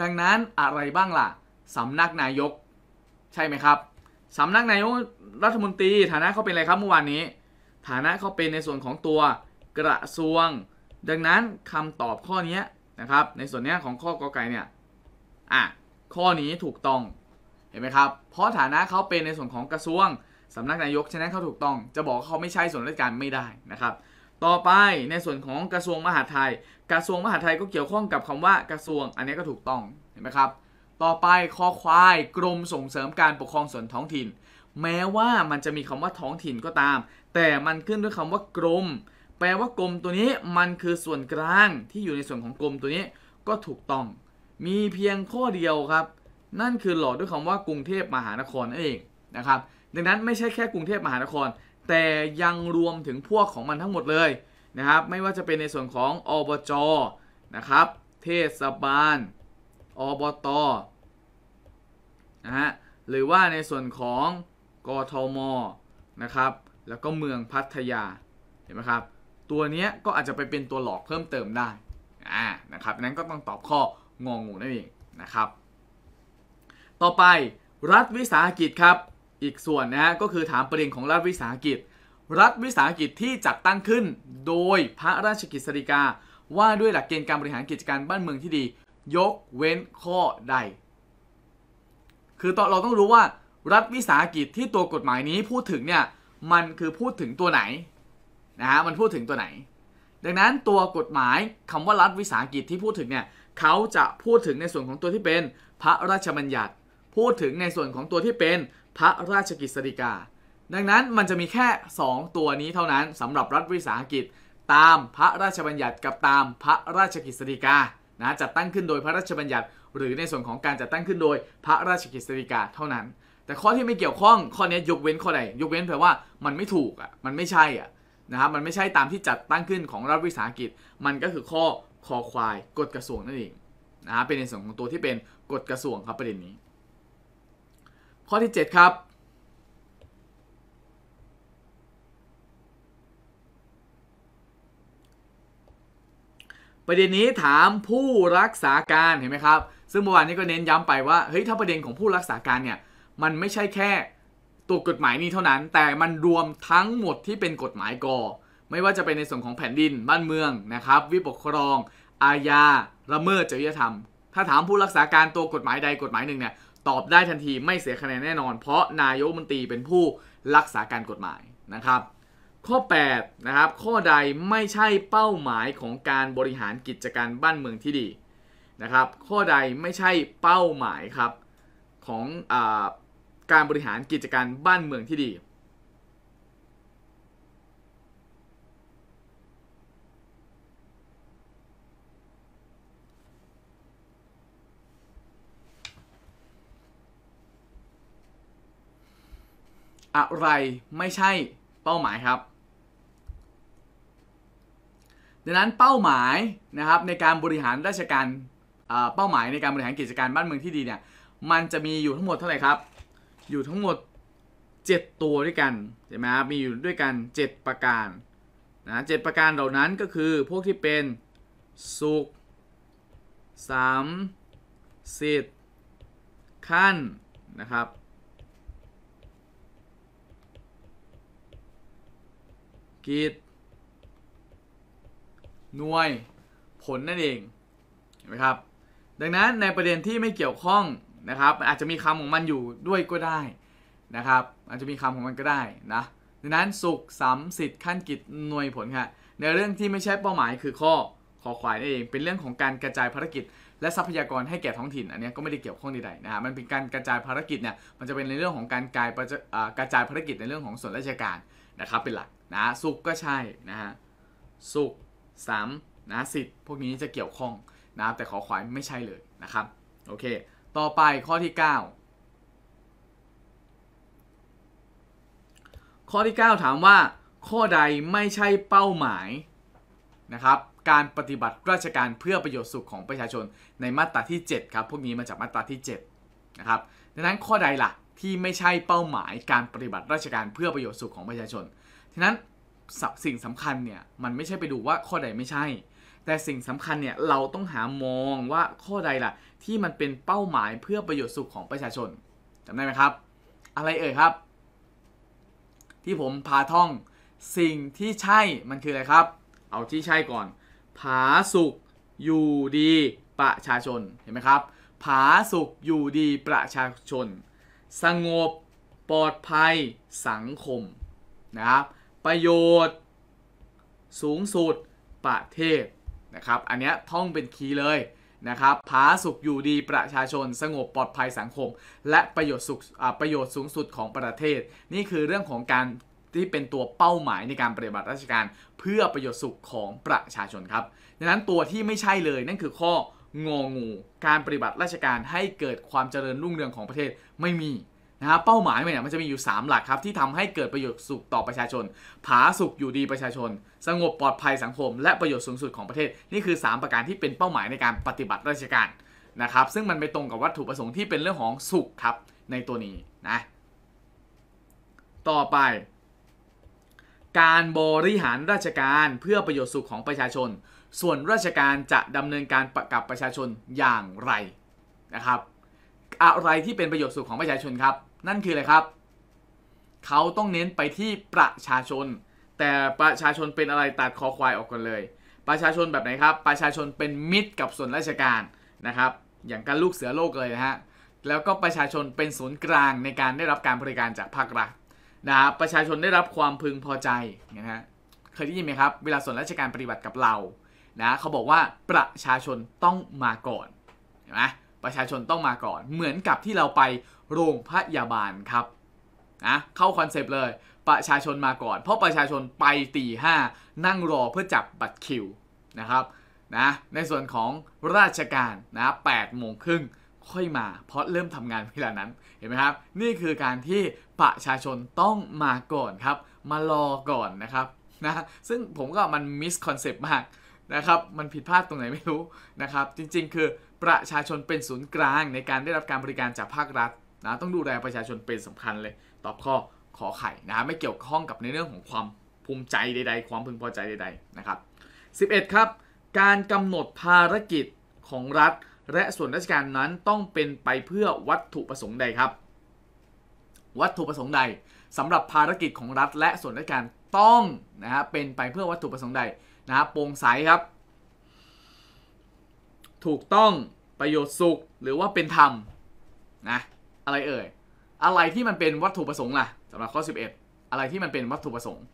ดังนั้นอะไรบ้างล่ะ สำนักนายก ใช่ไหมครับสำนักนายกรัฐมนตรี ฐานะเขาเป็นอะไรครับเมื่อวานนี้ ฐานะเขาเป็นในส่วนของตัวกระทรวง ดังนั้นคำตอบข้อนี้นะครับ ในส่วนนี้ของข้อกอไก่เนี่ยอ่ะข้อนี้ถูกต้องเห็นไหมครับ เพราะฐานะเขาเป็นในส่วนของกระทรวง สำนักนายกฉะนั้นเขาถูกต้อง จะบอกเขาไม่ใช่ส่วนราชการไม่ได้นะครับ ต่อไปในส่วนของกระทรวงมหาดไทยกระทรวงมหาดไทยก็เกี่ยวข้องกับคำว่ากระทรวงอันนี้ก็ถูกต้องเห็นไหมครับต่อไป คอควายกรมส่งเสริมการปกครองส่วนท้องถิ่น แม้ว่ามันจะมีคำว่าท้องถิ่นก็ตาม แต่มันขึ้นด้วยคำว่ากรม แปลว่ากรมตัวนี้มันคือส่วนกลางที่อยู่ในส่วนของกรมตัวนี้ก็ถูกต้อง มีเพียงข้อเดียวครับ นั่นคือหลอดด้วยคำว่ากรุงเทพมหานครนั่นเองนะครับ ดังนั้นไม่ใช่แค่กรุงเทพมหานคร แต่ยังรวมถึงพวกของมันทั้งหมดเลยนะครับ ไม่ว่าจะเป็นในส่วนของอบจนะครับเทศบาลอบต นะฮะ หรือว่าในส่วนของ กทม นะครับ แล้วก็เมืองพัทยา เห็นไหมครับ ตัวนี้ก็อาจจะไปเป็นตัวหลอกเพิ่มเติมได้อ่านะครับ นั้นก็ต้องตอบข้องงูนั่นเองนะครับ ต่อไปรัฐวิสาหกิจครับ อีกส่วนนะฮะ ก็คือถามประเด็นของรัฐวิสาหกิจ รัฐวิสาหกิจที่จัดตั้งขึ้นโดยพระราชกิจสริกา ว่าด้วยหลักเกณฑ์การบริหารกิจการบ้านเมืองที่ดียกเว้นข้อใด คือเราต้องรู้ว่า รัฐวิสาหกิจที่ตัวกฎหมายนี้พูดถึงเนี่ย มันคือพูดถึงตัวไหนนะฮะมันพูดถึงตัวไหน ดังนั้นตัวกฎหมายคำว่ารัฐวิสาหกิจที่พูดถึงเนี่ยเขาจะพูดถึงในส่วนของตัวที่เป็นพระราชบัญญัติ พูดถึงในส่วนของตัวที่เป็นพระราชกิจสิกาดังนั้นมันจะมีแค่ 2 ตัวนี้เท่านั้นสำหรับรัฐวิสาหกิจตามพระราชบัญญัติกับตามพระราชกิจสิกานะจัดตั้งขึ้นโดยพระราชบัญญัติหรือในส่วนของการจัดตั้งขึ้นโดยพระราชกิจสิกาเท่านั้น แต่ข้อที่ไม่เกี่ยวข้องข้อนี้ยกเว้นข้อใดยกเว้นแปลว่า มันไม่ถูกอ่ะมันไม่ใช่อ่ะนะครับมันไม่ใช่ตามที่จัดตั้งขึ้นของรัฐวิสาหกิจมันก็คือข้อคอควายกฎกระทรวงนั่นเองนะเป็นในส่วนของตัวที่เป็นกฎกระทรวงครับประเด็นนี้ ข้อที่ 7 ครับประเด็นนี้ถามผู้รักษาการเห็นไหมครับ ซึ่งเมื่อวานนี้ก็เน้นย้ำไปว่าเฮ้ยถ้าประเด็นของผู้รักษาการเนี่ยมันไม่ใช่แค่ ตัวกฎหมายนี้เท่านั้น แต่มันรวมทั้งหมดที่เป็นกฎหมายก่อไม่ว่าจะเป็นในส่วนของแผ่นดินบ้านเมืองนะครับ วิปกครอง อาญาละเมิดจริยธรรม ถ้าถามผู้รักษาการตัวกฎหมายใดกฎหมายหนึ่งเนี่ยตอบได้ทันทีไม่เสียคะแนนแน่นอน เพราะนายกมนตรีเป็นผู้รักษาการกฎหมายนะครับข้อ 8 นะครับ ข้อใดไม่ใช่เป้าหมายของการบริหารกิจการบ้านเมืองที่ดีนะครับ ข้อใดไม่ใช่เป้าหมายครับของอการบริหารกิจการบ้านเมืองที่ดี อะไรไม่ใช่เป้าหมายครับดังนั้นเป้าหมายนะครับในการบริหารราชการเป้าหมายในการบริหารกิจการบ้านเมืองที่ดีเนี่ยมันจะมีอยู่ทั้งหมดเท่าไหร่ครับอยู่ทั้งหมด 7 ตัวด้วยกันใช่ไหมครับมีอยู่ด้วยกัน 7 ประการนะเประการเหล่านั้นก็คือพวกที่เป็นสุขสามสิทธิ์ขั้นนะครับกิจหน่วยผลนั่นเองนะครับดังนั้นในประเด็นที่ไม่เกี่ยวข้องนะครับอาจจะมีคำของมันอยู่ด้วยก็ได้นะครับอาจจะมีคำของมันก็ได้นะดังนั้นสุขสัมสิทธิ์ขั้นกิจหน่วยผลคับในเรื่องที่ไม่ใช่เป้าหมายคือข้อขอควายนั่นเอง เป็นเรื่องของการกระจายภารกิจ และทรัพยากรให้แก่ท้องถิ่นอันนี้ก็ไม่ได้เกี่ยวข้องใดๆนะฮะมันเป็นการกระจายภารกิจเนี่ยมันจะเป็นในเรื่องของการกายกระจายภารกิจในเรื่องของส่วนราชการนะครับ เป็นหลักนะสุขก็ใช่นะฮะสุข3 นะสิทธิ์พวกนี้จะเกี่ยวข้องนะครับแต่ขอขวายไม่ใช่เลยนะครับโอเคต่อไปข้อที่ 9 ข้อที่ 9 ถามว่า ข้อใดไม่ใช่เป้าหมายนะครับการปฏิบัติราชการเพื่อประโยชน์สุขของประชาชนในมาตราที่ 7 ครับพวกนี้มาจากมาตราที่7นะครับ ดังนั้นข้อใดละ่ะที่ไม่ใช่เป้าหมายการปฏิบัติราชการเพื่อประโยชน์สุขของประชาชนทีนั้นสิ่งสำคัญเนี่ยมันไม่ใช่ไปดูว่าข้อใดไม่ใช่ แต่สิ่งสำคัญเนี่ยเราต้องหามองว่าข้อใดล่ะที่มันเป็นเป้าหมายเพื่อประโยชน์สุขของประชาชนจำได้ไหมครับ อะไรเอ่ยครับ ที่ผมพาท่องสิ่งที่ใช่มันคืออะไรครับ เอาที่ใช่ก่อน ผาสุขอยู่ดีประชาชนเห็นไหมครับ ผาสุขอยู่ดีประชาชน สงบ ปลอดภัย สังคมนะครับประโยชน์สูงสุดประเทศนะครับอันนี้ท่องเป็นคีย์เลยนะครับผาสุขอยู่ดีประชาชนสงบปลอดภัยสังคมและประโยชน์สุขประโยชน์สูงสุดของประเทศ นี่คือเรื่องของการที่เป็นตัวเป้าหมายในการปฏิบัติราชการเพื่อประโยชน์สุขของประชาชนครับดังนั้นตัวที่ไม่ใช่เลยนั่นคือข้ององู การปฏิบัติราชการให้เกิดความเจริญรุ่งเรืองของประเทศไม่มีนะฮะเป้าหมายเนี่ยมันจะ มีอยู่ 3 หลักครับ ที่ทำให้เกิดประโยชน์สุขต่อประชาชน ผาสุขอยู่ดีประชาชน สงบปลอดภัยสังคม และประโยชน์สูงสุดของประเทศนี่คือ 3 ประการที่เป็นเป้าหมายในการปฏิบัติราชการนะครับ ซึ่งมันไปตรงกับวัตถุประสงค์ที่เป็นเรื่องของสุขครับในตัวนี้นะ ต่อไป การบริหารราชการเพื่อประโยชน์สุขของประชาชน ส่วนราชการจะดำเนินการประกับประชาชนอย่างไรนะครับอะไรที่เป็นประโยชน์สุขของประชาชนครับ นั่นคืออะไรครับ เขาต้องเน้นไปที่ประชาชน แต่ประชาชนเป็นอะไรตัดคอควายออกก่อนเลย ประชาชนแบบไหนครับ ประชาชนเป็นมิตรกับส่วนราชการนะครับ อย่างการลูกเสือโลกเลยนะฮะแล้วก็ประชาชนเป็นศูนย์กลางในการได้รับการบริการจากภาครัฐนะประชาชนได้รับความพึงพอใจนะฮะเคยได้ยินไหมครับ เวลาส่วนราชการปฏิบัติกับเรานะเขาบอกว่าประชาชนต้องมาก่อนเห็นไหมประชาชนต้องมาก่อน เหมือนกับที่เราไปโรงพยาบาลครับนะเข้าคอนเซปต์เลยประชาชนมาก่อน เพราะประชาชนไปตีห้านั่งรอเพื่อจับบัตรคิวนะครับนะในส่วนของราชการนะแปดโมงครึ่งค่อยมาเพราะเริ่มทำงานเวลานั้นเห็นไหมครับนี่คือการที่ประชาชนต้องมาก่อนครับมารอก่อนนะครับนะซึ่งผมก็มันมิสคอนเซปต์มากนะครับมันผิดพลาดตรงไหนไม่รู้นะครับจริงๆคือประชาชนเป็นศูนย์กลางในการได้รับการบริการจากภาครัฐนะต้องดูแลประชาชนเป็นสำคัญเลย ตอบข้อขอไข่นะไม่เกี่ยวข้องกับในเรื่องของความภูมิใจใดๆความพึงพอใจใดๆนะครับ 11 ครับ การกำหนดภารกิจของรัฐ และส่วนราชการนั้นต้องเป็นไปเพื่อวัตถุประสงค์ใดครับ วัตถุประสงค์ใดสำหรับภารกิจของรัฐ และส่วนราชการต้องนะฮะเป็นไปเพื่อวัตถุประสงค์ใดนะฮะโปร่งใสครับถูกต้องประโยชน์สุขหรือว่าเป็นธรรมนะอะไรเอ่ยอะไรที่มันเป็นวัตถุประสงค์ล่ะสำหรับข้อ 11 อะไรที่มันเป็นวัตถุประสงค์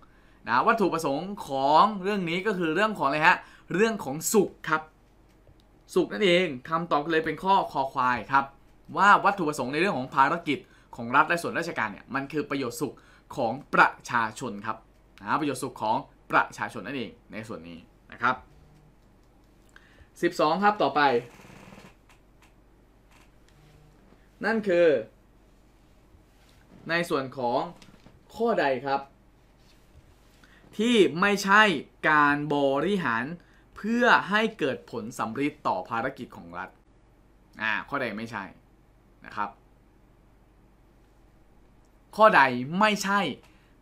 นะวัตถุประสงค์ของเรื่องนี้ก็คือเรื่องของอะไรฮะเรื่องของสุขครับ สุขนั่นเองคำตอบเลยเป็นข้อคอควายครับ ว่าวัตถุประสงค์ในเรื่องของภารกิจของรัฐและส่วนราชการเนี่ยมันคือประโยชน์สุขของประชาชนครับนะประโยชน์สุขของประชาชนนั่นเองในส่วนนี้นะครับสิบสองครับต่อไป นั่นคือ ในส่วนของข้อใดครับ ที่ไม่ใช่การบริหารเพื่อให้เกิดผลสำฤทธิ์ต่อภารกิจของรัฐอ่าข้อใดไม่ใช่นะครับ ข้อใดไม่ใช่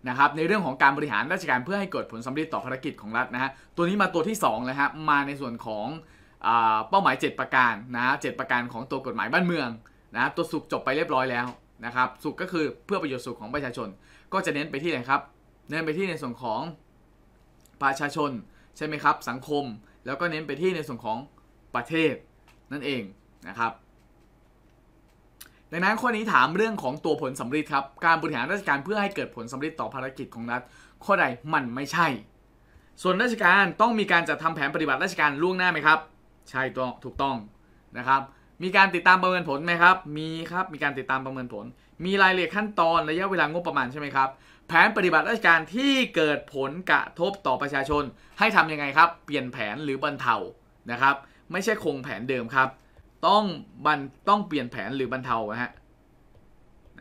นะครับในเรื่องของการบริหารราชการเพื่อให้เกิดผลสำเร็จต่อภารกิจของรัฐนะฮะตัวนี้มาตัวที่2เลยฮะมาในส่วนของเป้าหมาย 7 ประการนะเประการของตัวกฎหมายบ้านเมืองนะตัวสุขจบไปเรียบร้อยแล้วนะครับสุขก็คือเพื่อประโยชน์สุขของประชาชน ก็จะเน้นไปที่ไหนครับ เน้นไปที่ในส่วนของประชาชนใช่ไหมครับสังคม แล้วก็เน้นไปที่ในส่วนของประเทศนั่นเองนะครับ ดังนั้นข้อนี้ถามเรื่องของตัวผลสำธิ์ครับการบริหารราชการเพื่อให้เกิดผลสำธิ์ต่อภารกิจของรัฐข้อใดมันไม่ใช่ ส่วนราชการต้องมีการจัดทำแผนปฏิบัติราชการล่วงหน้าไหมครับใช่ต้องถูกต้อง นะครับ มีการติดตามประเมินผลไหมครับ มี ครับ มีการติดตามประเมินผล มีรายละเอียดขั้นตอน ระยะเวลางบประมาณใช่ไหมครับแผนปฏิบัติราชการที่เกิดผลกระทบต่อประชาชนให้ทํำยังไงครับ เปลี่ยนแผนหรือบรรเทานะครับไม่ใช่คงแผนเดิมครับ ต้องบันต้องเปลี่ยนแผนหรือบรรเทานะฮะ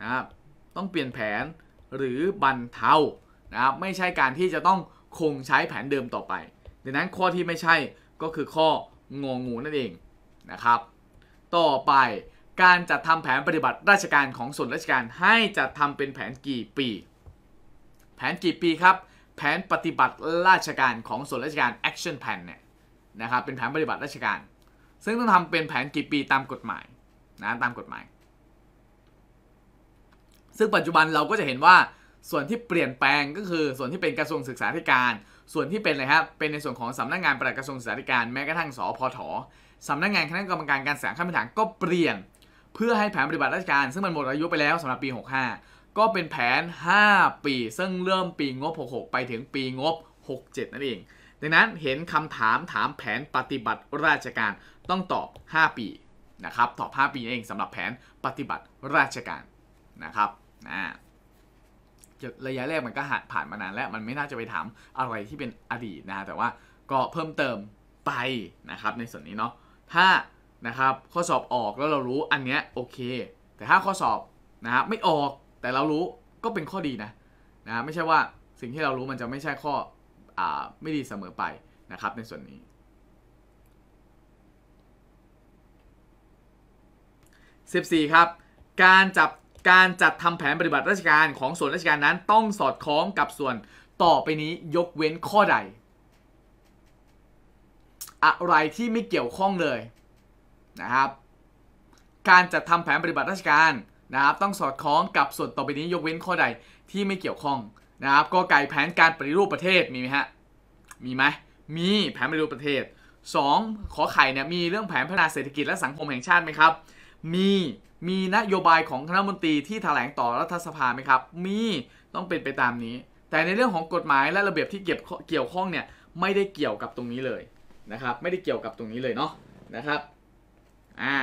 นะครับต้องเปลี่ยนแผนหรือบรรเทานะครับ ไม่ใช่การที่จะต้องคงใช้แผนเดิมต่อไป ดังนั้นข้อที่ไม่ใช่ก็คือข้ององูนั่นเองนะครับ ต่อไปการจัดทำแผนปฏิบัติราชการของส่วนราชการให้จัดทำเป็นแผนกี่ปี แผนกี่ปีครับ แผนปฏิบัติราชการของส่วนราชการ action plan เนี่ยนะครับเป็นแผนปฏิบัติราชการ ซึ่งต้องทำเป็นแผนกี่ปีตามกฎหมายนะตามกฎหมาย ซึ่งปัจจุบันเราก็จะเห็นว่าส่วนที่เปลี่ยนแปลงก็คือส่วนที่เป็นกระทรวงศึกษาธิการส่วนที่เป็นเลยครับเป็นในส่วนของสำนักงานปลัดกระทรวงศึกษาธิการ แม้กระทั่ง สพทสำนักงานคณะกรรมการการศึกษาขั้นพื้นฐานก็เปลี่ยนเพื่อให้แผนปฏิบัติราชการซึ่งมันหมดอายุไปแล้วสำหรับปี65ก็เป็นแผน 5 ปี ซึ่งเริ่มปีงบ66ไปถึงปีงบ67 นั่นเอง ดังนั้นเห็นคำถามถามแผนปฏิบัติราชการต้องตอบ 5 ปี นะครับ ตอบ 5 ปีเอง สำหรับแผนปฏิบัติราชการ นะครับนะระยะแรกมันก็ผ่านมานานแล้วมันไม่น่าจะไปถามอะไรที่เป็นอดีตนะแต่ว่าก็เพิ่มเติมไปนะครับในส่วนนี้เนาะถ้านะครับ ข้อสอบออกแล้วเรารู้อันเนี้ยโอเคแต่ถ้าข้อสอบนะครับไม่ออกแต่เรารู้ก็เป็นข้อดีนะนะไม่ใช่ว่าสิ่งที่เรารู้มันจะไม่ใช่ข้ออไม่ดีเสมอไปนะครับในส่วนนี้ 14 ครับ การจับการจัดทำแผนปฏิบัติราชการของส่วนราชการนั้น ต้องสอดคล้องกับส่วนต่อไปนี้ยกเว้นข้อใด อะไรที่ไม่เกี่ยวข้องเลยนะครับการจัดทำแผนปฏิบัติราชการนะครับ ต้องสอดคล้องกับส่วนต่อไปนี้ยกเว้นข้อใดที่ไม่เกี่ยวข้องนะครับก็ไก่แผนการปฏิรูปประเทศ มีไหมฮะมีไหมมีแผนปฏิรูปประเทศ 2. ขอไข่เนี่ยมีเรื่องแผนพัฒนาเศรษฐกิจและสังคมแห่งชาติไหมครับ มีมีนโยบายของคณะมนตรีที่ถแถลงต่อรัฐสภาไหมครับ มี ต้องเป็นไปตามนี้ แต่ในเรื่องของกฎหมายและระเบียบที่เก็บเกี่ยวข้องเนี่ยไม่ได้เกี่ยวกับตรงนี้เลยนะครับ ไม่ได้เกี่ยวกับตรงนี้เลยเนาะนะครับ อ่า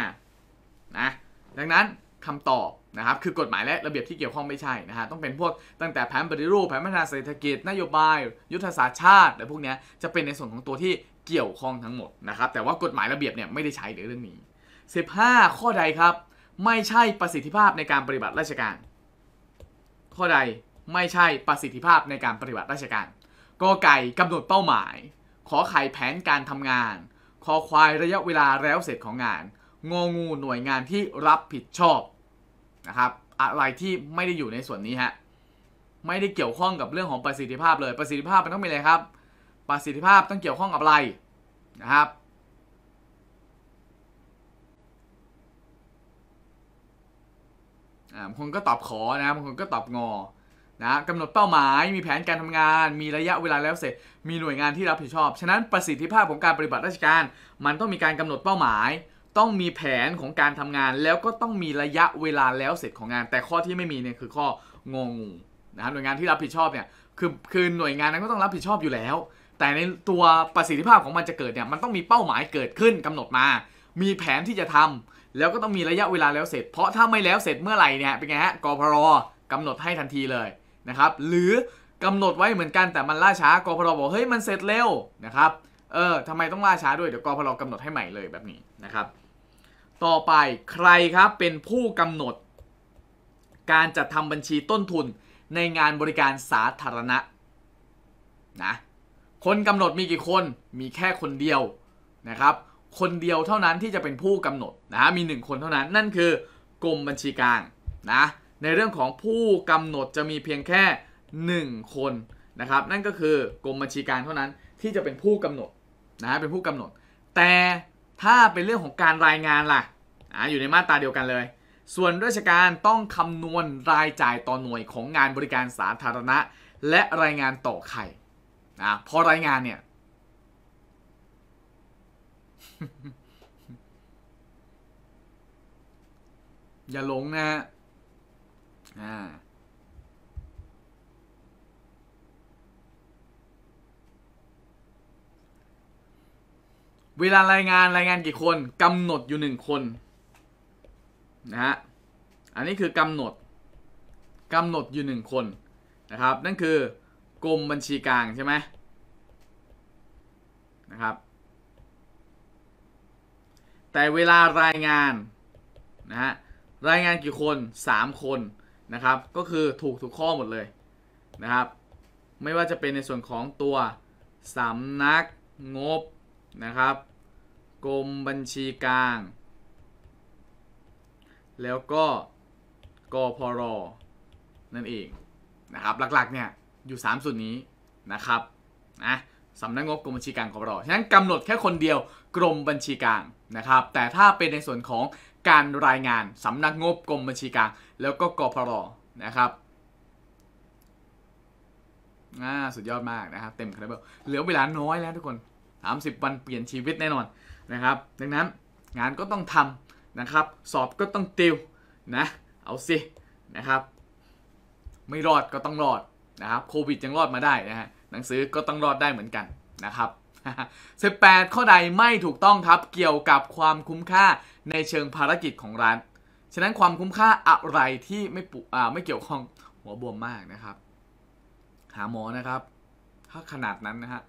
นะ ดังนั้นคำตอบนะครับ คือกฎหมายและระเบียบที่เกี่ยวข้องไม่ใช่นะฮะ ต้องเป็นพวกตั้งแต่แผนปฏิรูปแผนพัฒนาเศรษฐกิจ นโยบาย ยุทธศาสตร์ชาติ และพวกนี้จะเป็นในส่วนของตัวที่เกี่ยวข้องทั้งหมดนะครับ แต่ว่ากฎหมายระเบียบเนี่ยไม่ได้ใช้ในเรื่องนี้ 15 ข้อใดครับไม่ใช่ประสิทธิภาพในการปฏิบัติราชการ ข้อใดไม่ใช่ประสิทธิภาพในการปฏิบัติราชการกไก่กำหนดเป้าหมาย ขอไขแผนการทำงาน ขอควายระยะเวลาแล้วเสร็จของงานงองูหน่วยงานที่รับผิดชอบนะครับ อะไรที่ไม่ได้อยู่ในส่วนนี้ฮะ ไม่ได้เกี่ยวข้องกับเรื่องของประสิทธิภาพเลย ประสิทธิภาพมันต้องมีอะไรครับ ประสิทธิภาพต้องเกี่ยวข้องกับอะไรนะครับบางคนก็ตอบขอนะบางคนก็ตอบงอนะกำหนดเป้าหมาย มีแผนการทำงาน มีระยะเวลาแล้วเสร็จ มีหน่วยงานที่รับผิดชอบ ฉะนั้นประสิทธิภาพของการปฏิบัติราชการ มันต้องมีการกำหนดเป้าหมาย ต้องมีแผนของการทำงาน แล้วก็ต้องมีระยะเวลาแล้วเสร็จของงาน แต่ข้อที่ไม่มีเนี่ยคือข้องงนะครับหน่วยงานที่รับผิดชอบเนี่ยคือคือหน่วยงานนั้นก็ต้องรับผิดชอบอยู่แล้ว แต่ในตัวประสิทธิภาพของมันจะเกิดเนี่ยมันต้องมีเป้าหมายเกิดขึ้นกำหนดมามีแผนที่จะทำแล้วก็ต้องมีระยะเวลาแล้วเสร็จ เพราะถ้าไม่แล้วเสร็จเมื่อไหร่เนี่ยเป็นไงฮะ กพรกำหนดให้ทันทีเลยนะครับ หรือกำหนดไว้เหมือนกันแต่มันล่าช้า กพรบอกเฮ้ยมันเสร็จเร็วนะครับ เออทำไมต้องล่าช้าด้วยเดี๋ยวกพรกำหนดให้ใหม่เลยแบบนี้นะครับ ต่อไปใครครับเป็นผู้กำหนด การจัดทำบัญชีต้นทุนในงานบริการสาธารณะนะ คนกำหนดมีกี่คน มีแค่คนเดียวนะครับคนเดียวเท่านั้นที่จะเป็นผู้กำหนดนะมี1คนเท่านั้นนั่นคือกรมบัญชีกลางนะในเรื่องของผู้กำหนดจะมีเพียงแค่ 1 คนนะครับนั่นก็คือกรมบัญชีกลางเท่านั้นที่จะเป็นผู้กำหนดนะเป็นผู้กำหนด แต่ถ้าเป็นเรื่องของการรายงานล่ะอ่าอยู่ในมาตราเดียวกันเลย ส่วนราชการต้องคำนวณรายจ่ายต่อหน่วยของงานบริการสาธารณะ และรายงานต่อใค่นะพอรายงานเนี่ยอย่าหลงนะฮะอ่าเวลารายงานรายงานกี่คนกำหนดอยู่หนึ่งคน นะฮะอันนี้คือกำหนดกำหนดอยู่หนึ่งคน นะครับ นั่นคือกรมบัญชีกลางใช่ไหมนะครับแต่เวลารายงานนะฮะ รายงานกี่คน 3 คนนะครับ ก็คือถูกทุกข้อหมดเลยนะครับ ไม่ว่าจะเป็นในส่วนของตัวสำนักงบนะครับ กรมบัญชีกลาง แล้วก็กพรอนั่นเองนะครับ หลักๆเนี่ยอยู่ 3 ส่วนนี้นะครับนะสำนักงบกรมบัญชีกลางกพรอฉะนั้นกำหนดแค่คนเดียวกรมบัญชีกลางนะครับแต่ถ้าเป็นในส่วนของการรายงานสำนักงบกรมบัญชีกลางแล้วก็กพรนะครับอ่าสุดยอดมากนะครับ เต็มคาราเบลเหลือเวลาน้อยแล้วทุกคน 30 วันเปลี่ยนชีวิตแน่นอนนะครับ ดังนั้นงานก็ต้องทำนะครับ สอบก็ต้องติวนะเอาสินะครับ ไม่รอดก็ต้องรอดนะครับโควิดยังรอดมาได้นะฮะหนังสือก็ต้องรอดได้เหมือนกันนะครับ18ข้อใดไม่ถูกต้องครับเกี่ยวกับความคุ้มค่าในเชิงภารกิจของร้านฉะนั้นความคุ้มค่าอะไรที่ไม่ปุไม่เกี่ยวข้องหัวบวมมากนะครับ หาหมอนะครับ ถ้าขนาดนั้นนะฮะ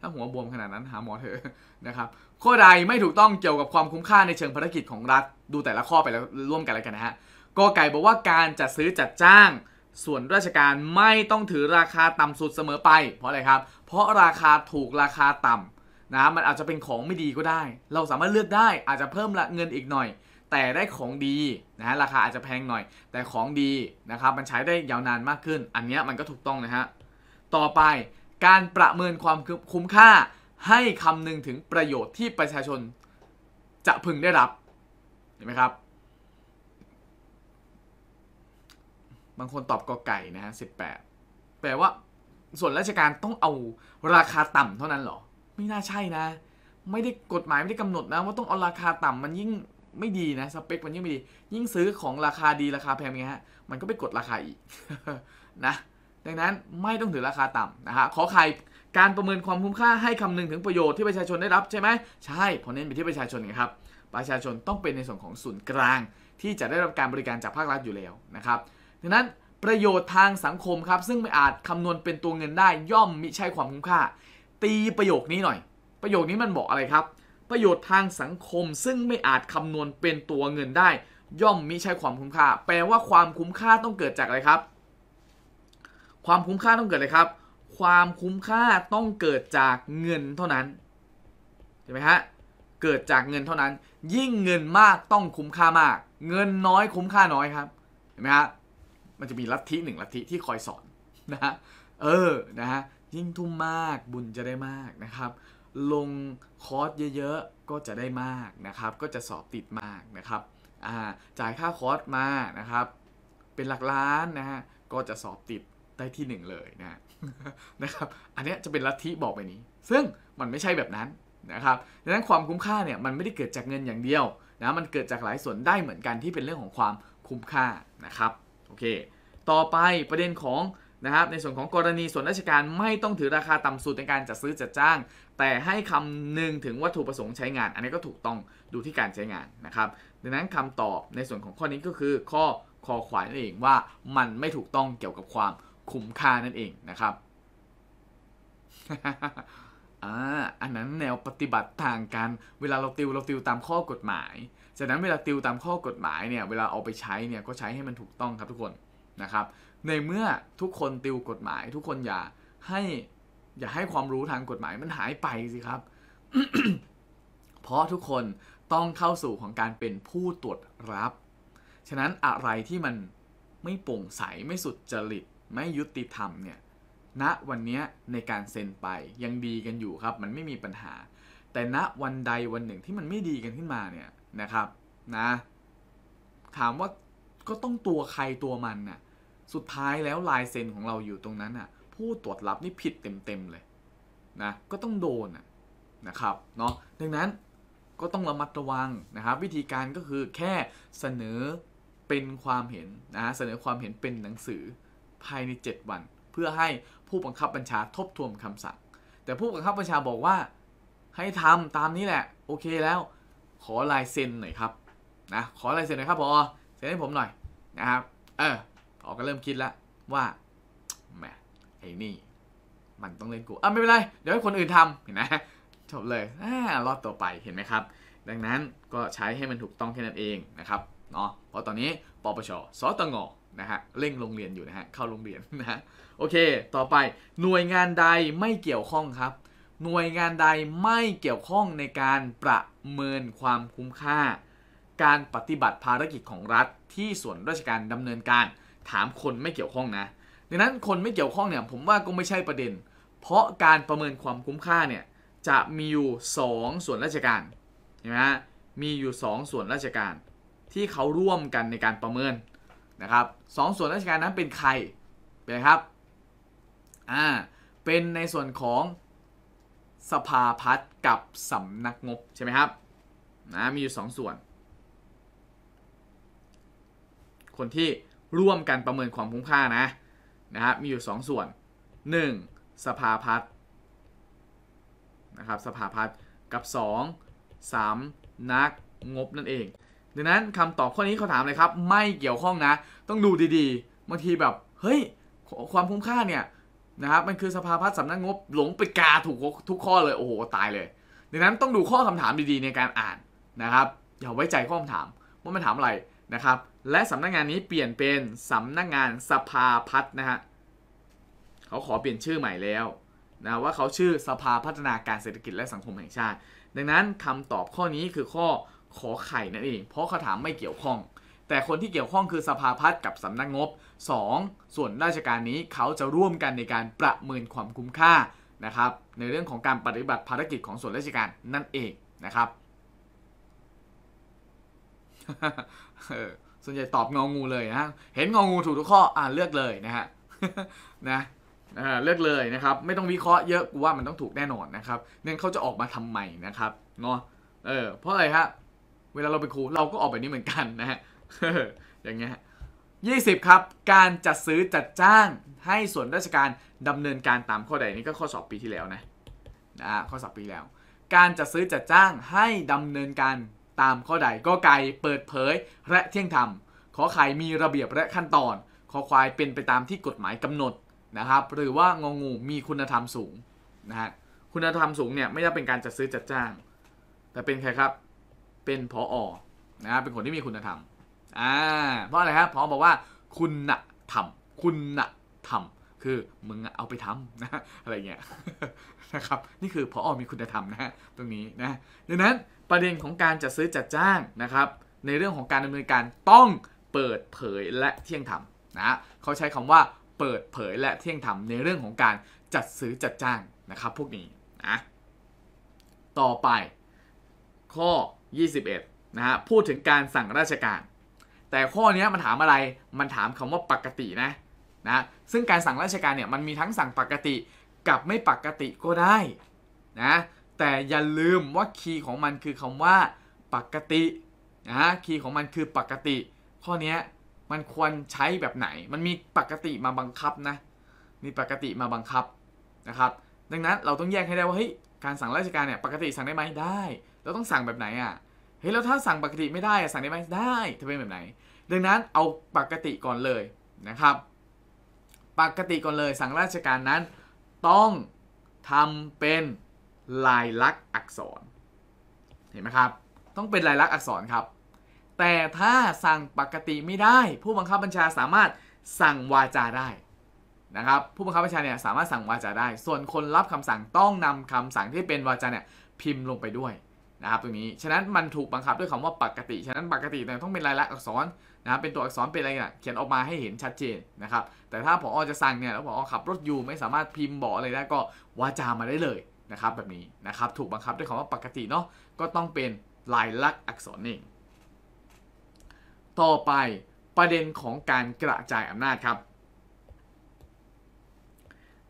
ถ้าหัวบวมขนาดนั้นหาหมอเถอะนะครับ ข้อใดไม่ถูกต้องเกี่ยวกับความคุ้มค่าในเชิงภารกิจของรัฐ ดูแต่ละข้อไปแล้วร่วมกันแล้วกันนะฮะกไก่บอกว่าการจัดซื้อจัดจ้าง ส่วนราชการไม่ต้องถือราคาต่ำสุดเสมอไป เพราะอะไรครับเพราะราคาถูกราคาต่ำนะมันอาจจะเป็นของไม่ดีก็ได้ เราสามารถเลือกได้อาจจะเพิ่มเงินอีกหน่อย แต่ได้ของดีนะฮะราคาอาจจะแพงหน่อย แต่ของดีนะครับมันใช้ได้ยาวนานมากขึ้น อันนี้มันก็ถูกต้องนะฮะต่อไปการประเมินความคุ้มค่า ให้คำนึงถึงประโยชน์ที่ประชาชนจะพึงได้รับ เห็นไหมครับ บางคนตอบกอไก่นะฮะสิแปลว่าส่วนราชการต้องเอาราคาต่ำเท่านั้นหรอ ไม่น่าใช่นะ ไม่ได้กฎหมายไม่ได้กำหนดนะว่าต้องเอาราคาต่ำมันยิ่งไม่ดีนะ สเปคมันยิ่งไม่ดี ยิ่งซื้อของราคาดีราคาแพงไงฮะมันก็ไปกดราคาอีกนะดังนั้นไม่ต้องถือราคาต่ำนะฮะขอใครการประเมินความคุ้มค่าให้คำนึงถึงประโยชน์ที่ประชาชนได้รับใช่ไหมใช่ผมเน้นไปที่ประชาชนไงครับประชาชนต้องเป็นในส่วนของศูนย์กลาง ที่จะได้รับการบริการจากภาครัฐอยู่แล้วนะครับดังนั้นประโยชน์ทางสังคมครับ ซึ่งไม่อาจคำนวณเป็นตัวเงินได้ ย่อมมิใช่ความคุ้มค่า ตีประโยคนี้หน่อย ประโยคนี้มันบอกอะไรครับ ประโยชน์ทางสังคมซึ่งไม่อาจคำนวณเป็นตัวเงินได้ ย่อมมิใช่ความคุ้มค่า แปลว่าความคุ้มค่าต้องเกิดจากอะไรครับ ความคุ้มค่าต้องเกิดอะไรครับ ความคุ้มค่าต้องเกิดจากเงินเท่านั้นเห็นไหมฮะเกิดจากเงินเท่านั้น ยิ่งเงินมากต้องคุ้มค่ามาก เงินน้อยคุ้มค่าน้อยครับเห็นไหมฮะมันจะมีลัทธิหนึ่งลัทธิที่คอยสอนนะฮะ เออ นะฮะ ยิ่งทุ่มมากบุญจะได้มากนะครับ ลงคอร์สเยอะๆก็จะได้มากนะครับ ก็จะสอบติดมากนะครับอ่าจ่ายค่าคอร์สมานะครับ เป็นหลักล้านนะฮะ ก็จะสอบติดได้ที่หนึ่งเลยนะนะครับ อันนี้จะเป็นลัทธิบอกไปนี้ ซึ่งมันไม่ใช่แบบนั้นนะครับ ดังนั้นความคุ้มค่าเนี่ยมันไม่ได้เกิดจากเงินอย่างเดียวนะมันเกิดจากหลายส่วนได้เหมือนกันที่เป็นเรื่องของความคุ้มค่านะครับโอเค ต่อไปประเด็นของนะครับในส่วนของกรณีส่วนราชการไม่ต้องถือราคาต่ำสุดในการจัดซื้อจัดจ้าง แต่ให้คำนึงถึงวัตถุประสงค์ใช้งาน อันนี้ก็ถูกต้องดูที่การใช้งานนะครับดังนั้นคำตอบในส่วนของข้อนี้ก็คือ ข้อคอขวายนั่นเองว่ามันไม่ถูกต้องเกี่ยวกับความคุ้มค่านั่นเองนะครับอ่าอันนั้นแนวปฏิบัติต่างกัน เวลาเราติวเราติวตามข้อกฎหมายจากนั้นเวลาติวตามข้อกฎหมายเนี่ย เวลาเอาไปใช้เนี่ยก็ใช้ให้มันถูกต้องครับทุกคนนะครับ ในเมื่อทุกคนติวกฎหมาย ทุกคนอย่าให้ อย่าให้ความรู้ทางกฎหมายมันหายไปสิครับ เพราะทุกคนต้องเข้าสู่ของการเป็นผู้ตรวจรับ ฉะนั้นอะไรที่มันไม่โปร่งใส ไม่สุดจริต ไม่ยุติธรรมเนี่ยณนะวันนี้ในการเซ็นไปยังดีกันอยู่ครับ มันไม่มีปัญหา แต่ณนะวันใดวันหนึ่งที่มันไม่ดีกันขึ้นมาเนี่ยนะครับนะถามว่าก็ต้องตัวใครตัวมันน่ะสุดท้ายแล้วลายเซ็นของเราอยู่ตรงนั้นน่ะผู้ตรวจรับนี่ผิดเต็มๆเลยนะก็ต้องโดนนะครับเนาะดังนั้นก็ต้องระมัดระวังนะครับ วิธีการก็คือแค่เสนอเป็นความเห็นนะเสนอความเห็นเป็นหนังสือภายใน 7 วัน เพื่อให้ผู้บังคับบัญชาทบทวนคำสั่งแต่ผู้บังคับบัญชาบอกว่าให้ทำตามนี้แหละโอเคแล้วขอลายเซ็นหน่อยครับนะขอลายเซ็นหน่อยครับพอเซ็นให้ผมหน่อยนะครับเออพอก็เริ่มคิดแล้วว่าแหมไอ้นี่มันต้องเล่นกูอ่ะไม่เป็นไรเดี๋ยวให้คนอื่นทำเห็นไหมจบเลยอ่ารอดต่อไปเห็นไหมครับ ดังนั้นก็ใช้ให้มันถูกต้องแค่นั้นเองนะครับเนาะเพราะตอนนี้ปปช สตงนะฮะเร่งโรงเรียนอยู่นะฮะเข้าโรงเรียนนะฮะโอเค ต่อไปหน่วยงานใดไม่เกี่ยวข้องครับหน่วยงานใดไม่เกี่ยวข้องในการประเมินความคุ้มค่า การปฏิบัติภารกิจของรัฐที่ส่วนราชการดำเนินการ ถามคนไม่เกี่ยวข้องนะดังนั้นคนไม่เกี่ยวข้องเนี่ยผมว่าก็ไม่ใช่ประเด็น เพราะการประเมินความคุ้มค่าเนี่ยจะมีอยู่ 2 ส่วนราชการเห็นไหมมีอยู่ 2 ส่วนราชการ ที่เขาร่วมกันในการประเมินนะครับสส่วนราชการนั้นเป็นใครเป็นครับอ่าเป็นในส่วนของสภาพัฒน์กับสำนักงบใช่ไหมครับนะมีอยู่2สส่วน คนที่ร่วมกันประเมินความคุ้มค่านะนะครับมีอยู่2สส่วน 1. สภาพัฒน์นะครับสภาพัฒน์กับ 2 3 นักงบนั่นเอง ดังนั้นคำตอบข้อนี้เขาถามเลยครับ ไม่เกี่ยวข้องนะต้องดูดีๆบางทีแบบ เฮ้ยความคุ้มค่าเนี่ยนะครับมันคือสภาพัฒน์สำนักงบหลงไปกาถูกทุกข้อเลยโอ้โหตายเลย ดังนั้นต้องดูข้อคำถามดีๆในการอ่านนะครับ อย่าไว้ใจข้อคำถามว่ามันถามอะไรนะครับและสำนักงานนี้เปลี่ยนเป็นสำนักงานสภาพัฒน์นะฮะเขาขอเปลี่ยนชื่อใหม่แล้วนะว่าเขาชื่อสภาพัฒนาการเศรษฐกิจและสังคมแห่งชาติดังนั้นคำตอบข้อนี้คือข้อขอไข่นั่นเองเพราะคำถามไม่เกี่ยวข้องแต่คนที่เกี่ยวข้องคือสภาพัฒน์กับสำนักงงบ 2. ส่วนราชการนี้เขาจะร่วมกันในการประเมินความคุ้มค่านะครับในเรื่องของการปฏิบัติภารกิจของส่วนราชการนั่นเองนะครับส่วนใหญ่ตอบงองูเลยนะเห็นงองูถูกทุกข้ออ่าเลือกเลยนะฮะนะเลือกเลยนะครับ ไม่ต้องวิเคราะห์เยอะกูว่ามันต้องถูกแน่นอนนะครับ เนื่องเขาจะออกมาทำใหม่นะครับเนาะเออเพราะอะไรฮะเวลาเราไปครู เราก็ออกแบบนี้เหมือนกันนะฮะอย่างเงี้ย20ครับ การจัดซื้อจัดจ้าง ให้ส่วนราชการดำเนินการตามข้อใด นี่ก็ข้อสอบปีที่แล้ว นะนะข้อสอบปีแล้ว การจัดซื้อจัดจ้างให้ดำเนินการตามข้อ ใด ก็ไก่เปิดเผยและเที่ยงธรรม ขอไข่มีระเบียบและขั้นตอน ขอควายเป็นไปตามที่กฎหมายกำหนดนะครับ หรือว่างองูมีคุณธรรมสูงนะฮะ คุณธรรมสูงเนี่ยไม่ได้เป็นการจัดซื้อจัดจ้าง แต่เป็นใครครับ เป็นพออนะฮะเป็นคนที่มีคุณธรรมอ่าเพราะอะไรครับพร้อมบอกว่าคุณน่ะทำคุณน่ะทำคือมึงเอาไปทำนะอะไรเงี้ยนะครับนี่คือพออมีคุณธรรมนะฮะตรงนี้นะดังนั้นประเด็นของการจัดซื้อจัดจ้างนะครับในเรื่องของการดำเนินการต้องเปิดเผยและเที่ยงธรรมนะเขาใช้คำว่าเปิดเผยและเที่ยงธรรมในเรื่องของการจัดซื้อจัดจ้างนะครับพวกนี้นะต่อไป ข้อ 21นะฮะพูดถึงการสั่งราชการแต่ข้อนี้มันถามอะไร มันถามคำว่าปกตินะนะ ซึ่งการสั่งราชการเนี่ยมันมีทั้งสั่งปกติกับไม่ปกติก็ได้ นะ แต่อย่าลืมว่าคีย์ของมันคือคำว่า ปกตินะ คีย์ของมันคือปกติ ข้อนี้มันควรใช้แบบไหน มันมีปกติมาบังคับนะ มีปกติมาบังคับนะครับ ดังนั้นเราต้องแยกให้ได้ว่าเฮ้ยการสั่งราชการเนี่ยปกติสั่งได้ไหมได้ เราต้องสั่งแบบไหนอ่ะเฮ้ยแล้วถ้าสั่งปกติไม่ได้สั่งได้ไหมได้ทำเป็นแบบไหน ดังนั้นเอาปกติก่อนเลยนะครับ ปกติก่อนเลยสั่งราชการนั้นต้องทำเป็นลายลักษณ์อักษรเห็นไหมครับ ต้องเป็นลายลักษณ์อักษรครับ แต่ถ้าสั่งปกติไม่ได้ ผู้บังคับบัญชาสามารถสั่งวาจาได้นะครับผู้บังคับบัญชาเนี่ยสามารถสั่งวาจาได้ ส่วนคนรับคำสั่งต้องนำคำสั่งที่เป็นวาจาเนี่ยพิมพ์ลงไปด้วยนะครับตรงนี้ ฉะนั้นมันถูกบังคับด้วยคำว่าปกติ ฉะนั้นปกติเนี่ยต้องเป็นลายลักษณ์อักษรนะครับ เป็นตัวอักษรเป็นอะไรเนี่ยเขียนออกมาให้เห็นชัดเจนนะครับ แต่ถ้าผอจะสั่งเนี่ยแล้วผอขับรถอยู่ไม่สามารถพิมพ์บอกอะไรได้ก็วาจามาได้เลยนะครับ แบบนี้นะครับถูกบังคับด้วยคำว่าปกติเนาะ ก็ต้องเป็นลายลักษณ์อักษรเองต่อไปประเด็นของการกระจายอำนาจครับ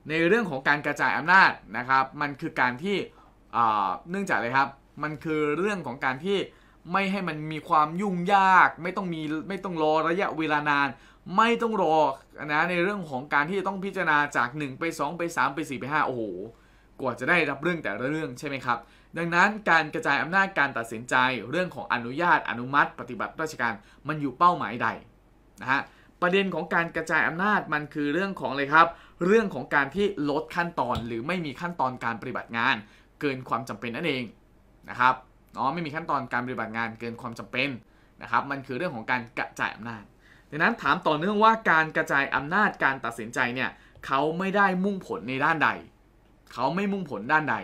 ในเรื่องของการกระจายอำนาจนะครับ มันคือการที่เนื่องจากเลยครับมันคือเรื่องของการที่ไม่ให้มันมีความยุ่งยากไม่ต้องมีไม่ต้องรอระยะเวลานาน ไม่ต้องรอนะในเรื่องของการที่จะต้องพิจารณาจาก 1 ไป 2 ไป 3 ไป 4 ไป5โอ้โหกว่าจะได้รับเรื่องแต่ละเรื่องใช่ไหมครับ ดังนั้นการกระจายอำนาจการตัดสินใจเรื่องของอนุญาตอนุมัติ ปฏิบัติราชการมันอยู่เป้าหมายใดนะฮะประเด็นของการกระจายอำนาจมันคือเรื่องของเลยครับ เรื่องของการที่ลดขั้นตอนหรือไม่มีขั้นตอนการปฏิบัติงาน เกินความจำเป็นนั่นเองนะครับเนาะไม่มีขั้นตอนการปฏิบัติงานเกินความจำเป็นนะครับ มันคือเรื่องของการกระจายอำนาจดังนั้นถามต่อเนื่องว่า การกระจายอำนาจการตัดสินใจเนี่ยเขาไม่ได้มุ่งผลในด้านใด เขาไม่มุ่งผลด้านใด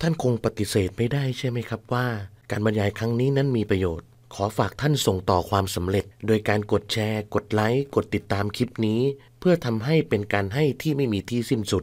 ท่านคงปฏิเสธไม่ได้ใช่ไหมครับว่า การบรรยายครั้งนี้นั้นมีประโยชน์ ขอฝากท่านส่งต่อความสำเร็จ โดยการกดแชร์ กดไลค์ กดติดตามคลิปนี้ เพื่อทำให้เป็นการให้ที่ไม่มีที่สิ้นสุด